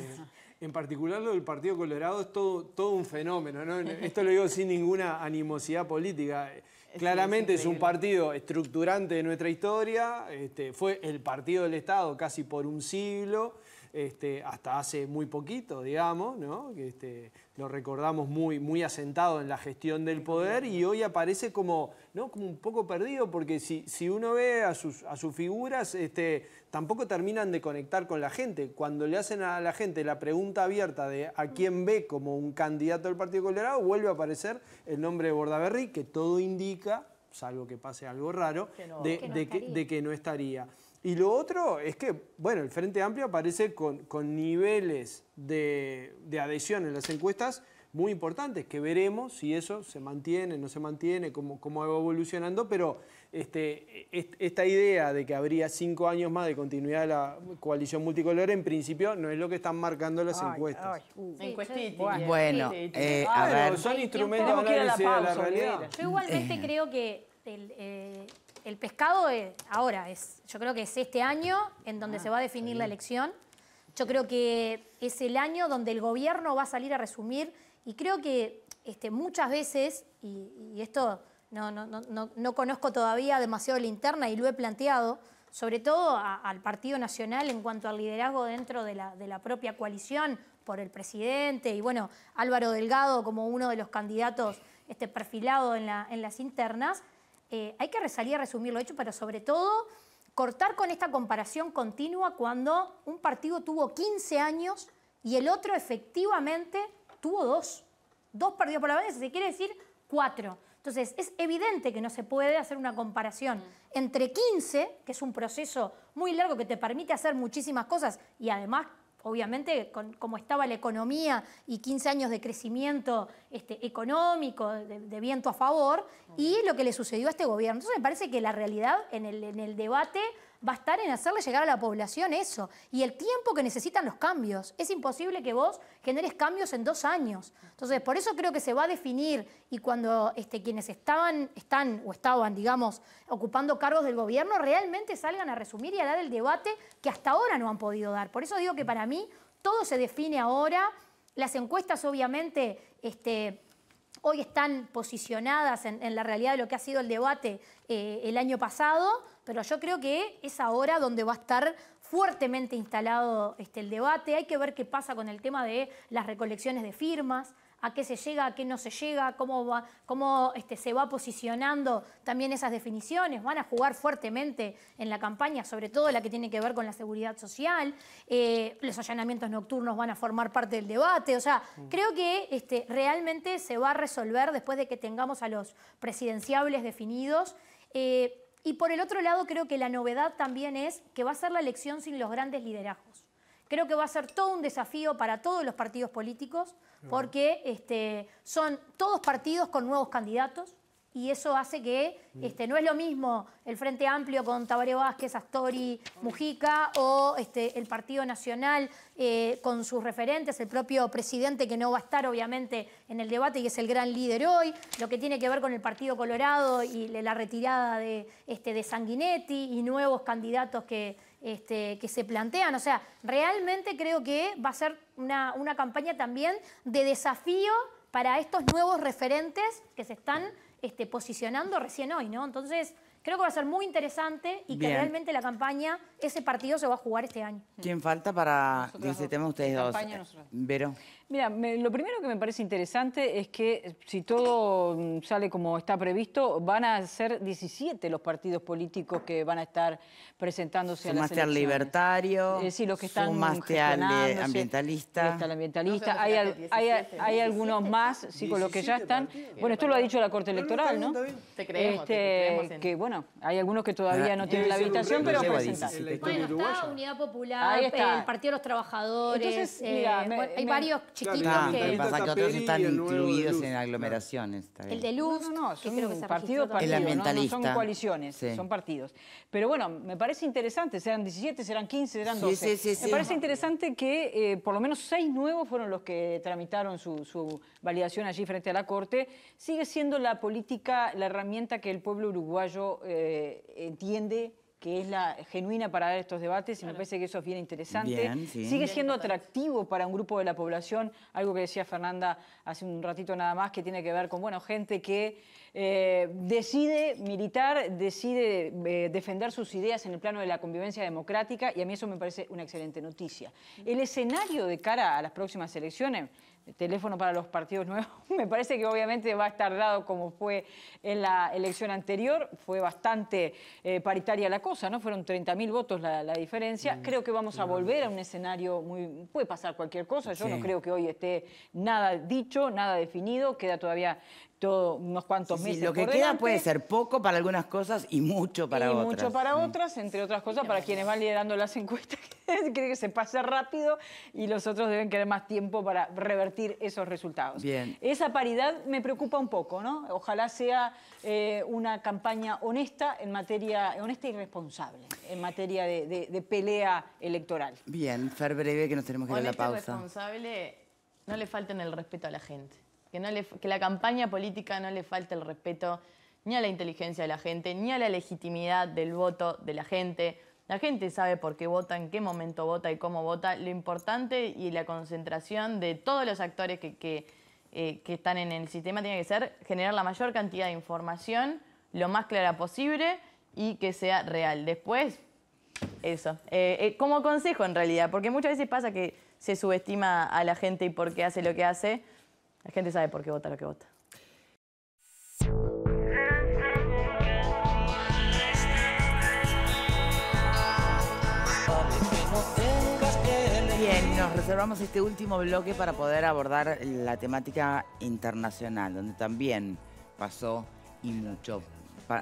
Speaker 4: en particular lo del Partido Colorado es todo, todo un fenómeno. Esto lo digo sin ninguna animosidad política. Claramente es, un partido estructurante de nuestra historia, este, fue el partido del Estado casi por un siglo, este, hasta hace muy poquito, digamos, ¿no? Este, lo recordamos muy, asentado en la gestión del poder y hoy aparece como, ¿no? como un poco perdido, porque si, uno ve a sus, a sus figuras, este, tampoco terminan de conectar con la gente. Cuando le hacen a la gente la pregunta abierta de a quién ve como un candidato del Partido Colorado, vuelve a aparecer el nombre de Bordaberry, que todo indica, salvo que pase algo raro, de, que no estaría. Y lo otro es que, bueno, el Frente Amplio aparece con, niveles de, adhesión en las encuestas muy importantes, que veremos si eso se mantiene, no se mantiene, cómo, cómo va evolucionando, pero este, esta idea de que habría cinco años más de continuidad de la coalición multicolor, en principio no es lo que están marcando las encuestas. Uh, bueno, eh, a ver. son instrumentos que de la realidad. Yo igualmente eh.
Speaker 5: creo que el, eh, pescado ahora es, yo creo que es este año en donde ah, se va a definir la elección. Yo creo que es el año donde el gobierno va a salir a resumir y creo que este, muchas veces, y esto no, conozco todavía demasiado la interna y lo he planteado, sobre todo al Partido Nacional en cuanto al liderazgo dentro de la, propia coalición por el presidente y bueno, Álvaro Delgado como uno de los candidatos este, perfilado en, las internas, eh, hay que resalir resumir lo hecho, pero sobre todo cortar con esta comparación continua cuando un partido tuvo 15 años y el otro efectivamente tuvo dos. Dos partidos por la vez, se quiere decir cuatro Entonces, es evidente que no se puede hacer una comparación mm. entre 15, que es un proceso muy largo que te permite hacer muchísimas cosas y además obviamente como estaba la economía y 15 años de crecimiento este, económico, de, viento a favor, y lo que le sucedió a este gobierno. Entonces me parece que la realidad en el debate va a estar en hacerle llegar a la población eso y el tiempo que necesitan los cambios. Es imposible que vos generes cambios en dos años. Entonces, por eso creo que se va a definir y cuando este, quienes estaban, están o estaban, digamos, ocupando cargos del gobierno, realmente salgan a resumir y a dar el debate que hasta ahora no han podido dar. Por eso digo que para mí todo se define ahora. Las encuestas, obviamente, este, hoy están posicionadas en, la realidad de lo que ha sido el debate eh, el año pasado, pero yo creo que es ahora donde va a estar fuertemente instalado este, el debate. Hay que ver qué pasa con el tema de las recolecciones de firmas, a qué se llega, a qué no se llega, cómo, cómo este, se va posicionando también esas definiciones, van a jugar fuertemente en la campaña, sobre todo la que tiene que ver con la seguridad social, eh, los allanamientos nocturnos van a formar parte del debate, o sea, mm. creo que este, realmente se va a resolver después de que tengamos a los presidenciables definidos. Eh, y por el otro lado, creo que la novedad también es que va a ser la elección sin los grandes liderazgos. Creo que va a ser todo un desafío para todos los partidos políticos, porque este, son todos partidos con nuevos candidatos, y eso hace que mm. este, no es lo mismo el Frente Amplio con Tabaré Vázquez, Astori, Mujica o este, el Partido Nacional eh, con sus referentes, el propio presidente que no va a estar obviamente en el debate y es el gran líder hoy, lo que tiene que ver con el Partido Colorado y la retirada de, este, de Sanguinetti y nuevos candidatos que, este, que se plantean. O sea, realmente creo que va a ser una, una, campaña también de desafío para estos nuevos referentes que se están este, posicionando recién hoy, ¿no? Entonces, creo que va a ser muy interesante y que realmente la campaña, ese partido se va a jugar este año.
Speaker 1: ¿Quién falta para ese tema ustedes dos? Campaña,
Speaker 5: Mira, lo primero que me parece interesante es que eh,
Speaker 2: si todo mm, sale como está previsto, van a ser 17 los partidos políticos que van a estar presentándose sumaste a las elecciones.
Speaker 1: libertario, los que están sumaste eh, ambientalista. el
Speaker 2: ambientalista. hay, algunos más, sí, con los que ya están. Bueno, esto lo ha dicho la Corte Electoral, ¿no?
Speaker 5: Te creemos, te este, Que
Speaker 2: bueno, hay algunos que todavía
Speaker 1: ah, no tienen la habilitación, pero presentarse. Bueno,
Speaker 2: está
Speaker 5: Unidad Popular, está. el Partido de los Trabajadores, Entonces, eh, hay varios que... pasa que otros
Speaker 1: están incluidos en aglomeraciones. El de
Speaker 2: Luz, no, no, no son que partidos, No, son coaliciones, son partidos. Pero bueno, me parece interesante, serán 17, serán 15, serán 12. me parece interesante que eh, por lo menos seis nuevos fueron los que tramitaron su, validación allí frente a la Corte. Sigue siendo la política la herramienta que el pueblo uruguayo eh, entiende que es la genuina para dar estos debates y me parece que eso es bien interesante. Sigue siendo atractivo para un grupo de la población, algo que decía Fernanda hace un ratito nada más, que tiene que ver con, bueno, gente que eh, decide militar, decide eh, defender sus ideas en el plano de la convivencia democrática y a mí eso me parece una excelente noticia. El escenario de cara a las próximas elecciones teléfono para los partidos nuevos. Me parece que obviamente va a estar dado como fue en la elección anterior. Fue bastante eh, paritaria la cosa, ¿no? Fueron 30.000 votos la, diferencia. Mm, creo que vamos a volver a un escenario muy... Puede pasar cualquier cosa. Yo no creo que hoy esté nada dicho, nada definido. Queda todavía
Speaker 1: unos cuantos meses. lo que queda puede ser poco para algunas cosas y mucho para otras. Y mucho para mm.
Speaker 2: otras, entre otras cosas, para quienes van liderando las encuestas, creen que se pase rápido y los otros deben querer más tiempo para revertir esos resultados. Bien. Esa paridad me preocupa un poco, ¿no? Ojalá sea eh, una campaña honesta en materia, honesta
Speaker 3: y responsable, en materia de, pelea electoral.
Speaker 1: Bien, ser Breve, que nos tenemos que ir a la pausa.
Speaker 3: responsable, no le falten el respeto a la gente que, la campaña política no le falte el respeto ni a la inteligencia de la gente, ni a la legitimidad del voto de la gente. La gente sabe por qué vota, en qué momento vota y cómo vota. Lo importante y la concentración de todos los actores que, que, eh, que están en el sistema tiene que ser generar la mayor cantidad de información lo más clara posible y que sea real. Después, eso. Eh, eh, como consejo en realidad, porque muchas veces pasa que se subestima a la gente y por qué hace lo que hace la gente sabe por qué vota lo que vota.
Speaker 1: Bien, nos reservamos este último bloque para poder abordar la temática internacional, donde también pasó y mucho.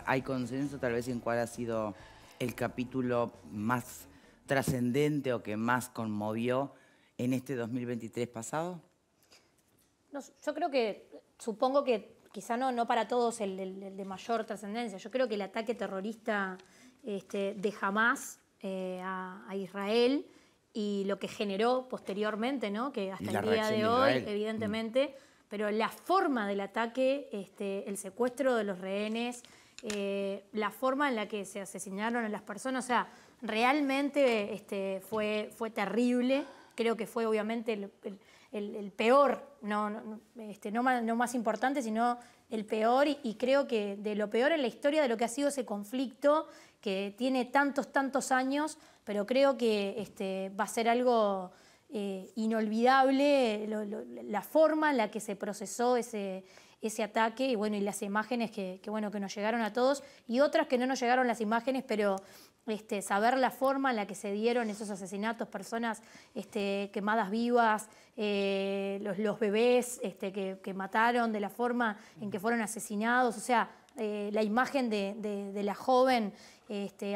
Speaker 1: Hay consenso tal vez en cuál ha sido el capítulo más trascendente o que más conmovió en este 2023 pasado
Speaker 5: yo creo que, supongo que quizá no, no para todos el, de mayor trascendencia. Yo creo que el ataque terrorista este, de Hamas eh, a, Israel y lo que generó posteriormente, ¿no? que hasta el día de hoy, evidentemente, pero la forma del ataque, este, el secuestro de los rehenes, eh, la forma en la que se asesinaron a las personas, o sea, realmente este, fue, fue terrible. Creo que fue obviamente el, peor, no, este, no, más, más, importante, sino el peor, y, creo que de lo peor en la historia de lo que ha sido ese conflicto, que tiene tantos, tantos años, pero creo que este, va a ser algo eh, inolvidable la forma en la que se procesó ese, ese ataque y bueno, y las imágenes bueno, que nos llegaron a todos y otras que no nos llegaron las imágenes, pero este, saber la forma en la que se dieron esos asesinatos, personas este, quemadas vivas, eh, los, bebés este, que, mataron, de la forma en que fueron asesinados, o sea, eh, la imagen de, la joven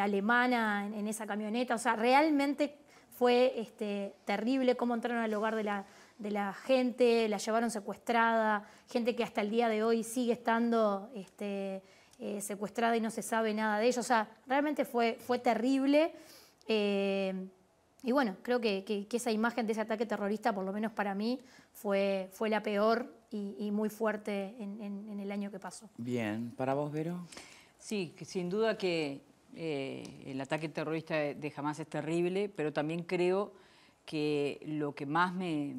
Speaker 5: alemana en, esa camioneta, o sea, realmente fue terrible cómo entraron al hogar de la, gente, la llevaron secuestrada, gente que hasta el día de hoy sigue estando... Eh, secuestrada y no se sabe nada de ella. O sea, realmente fue, fue terrible. Eh, y bueno, creo que, esa imagen de ese ataque terrorista, por lo menos para mí, fue, fue la peor y, muy fuerte en, el año que pasó.
Speaker 1: Bien, ¿para vos, Vero?
Speaker 2: Sí, sin duda que eh, el ataque terrorista de jamás es terrible, pero también creo que lo que más me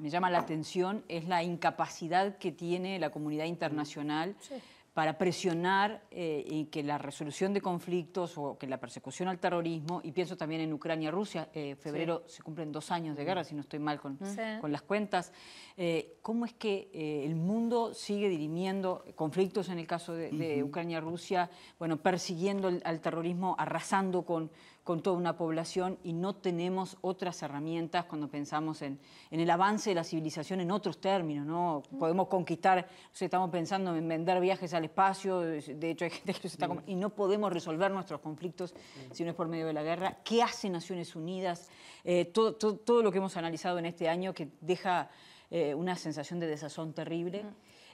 Speaker 2: me llama la atención es la incapacidad que tiene la comunidad internacional mm. para presionar eh, y que la resolución de conflictos o que la persecución al terrorismo, y pienso también en Ucrania, Rusia, eh, febrero se cumplen dos años de mm. guerra, si no estoy mal con, las cuentas, eh, ¿cómo es que el mundo sigue dirimiendo conflictos en el caso de, Ucrania, Rusia, bueno, persiguiendo al terrorismo, arrasando con con toda una población y no tenemos otras herramientas cuando pensamos en, el avance de la civilización en otros términos, ¿no? Podemos conquistar, o estamos pensando en vender viajes al espacio, de hecho hay gente que se está... Y no podemos resolver nuestros conflictos si no es por medio de la guerra. ¿Qué hace Naciones Unidas? Eh, todo, lo que hemos analizado en este año que deja eh, una sensación de desazón terrible.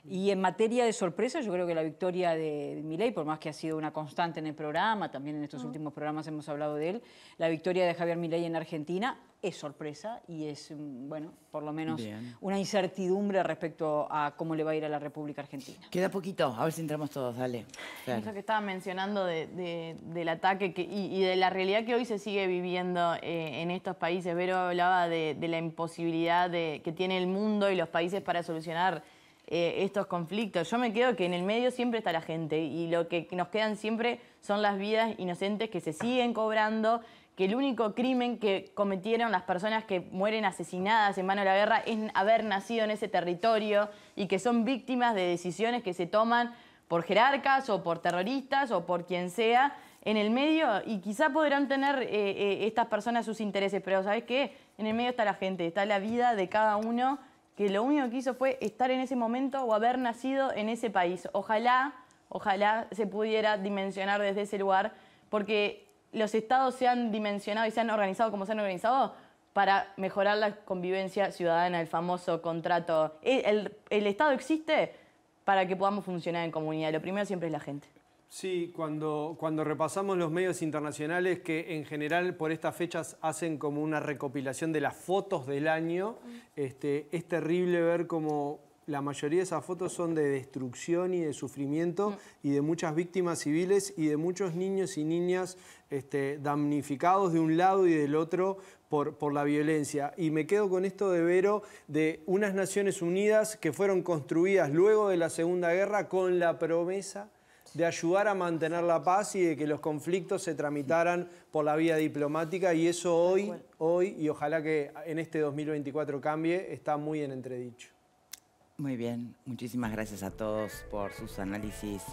Speaker 2: Y en materia de sorpresa, yo creo que la victoria de Milei, por más que ha sido una constante en el programa, también en estos últimos programas hemos hablado de él, la victoria de Javier Milei en Argentina es sorpresa y es, mm, bueno, por lo menos una incertidumbre respecto a
Speaker 1: cómo le va a ir a la República Argentina. Queda poquito, a ver si entramos todos, dale. Eso
Speaker 3: que estaba mencionando del ataque que, y, de la realidad que hoy se sigue viviendo eh, en estos países. Vero hablaba de, de la imposibilidad de que tiene el mundo y los países para solucionar eh, estos conflictos. Yo me quedo que en el medio siempre está la gente y lo que nos quedan siempre son las vidas inocentes que se siguen cobrando, que el único crimen que cometieron las personas que mueren asesinadas en mano de la guerra es haber nacido en ese territorio y que son víctimas de decisiones que se toman por jerarcas o por terroristas o por quien sea en el medio y quizá podrán tener eh, eh, estas personas sus intereses, pero ¿sabes qué? En el medio está la gente, está la vida de cada uno que lo único que hizo fue estar en ese momento o haber nacido en ese país. Ojalá, ojalá se pudiera dimensionar desde ese lugar, porque los estados se han dimensionado y se han organizado como se han organizado para mejorar la convivencia ciudadana, el famoso contrato. el, Estado existe para que podamos funcionar en comunidad. Lo primero siempre es la gente.
Speaker 4: Sí, cuando, repasamos los medios internacionales que en general por estas fechas hacen como una recopilación de las fotos del año, mm. este, es terrible ver como la mayoría de esas fotos son de destrucción y de sufrimiento mm. y de muchas víctimas civiles y de muchos niños y niñas este, damnificados de un lado y del otro por, por, la violencia. Y me quedo con esto de Vero, de unas Naciones Unidas que fueron construidas luego de la Segunda Guerra con la promesa de ayudar a mantener la paz y de que los conflictos se tramitaran por la vía diplomática y eso hoy, hoy y ojalá que en este 2024 cambie, está muy en entredicho.
Speaker 1: Muy bien, muchísimas gracias a todos por sus análisis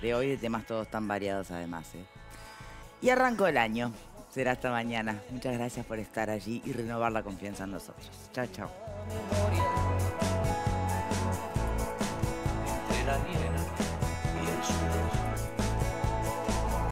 Speaker 1: de hoy, de temas todos tan variados además. ¿eh? Y arranco el año, será hasta mañana. Muchas gracias por estar allí y renovar la confianza en nosotros. Chao, chao.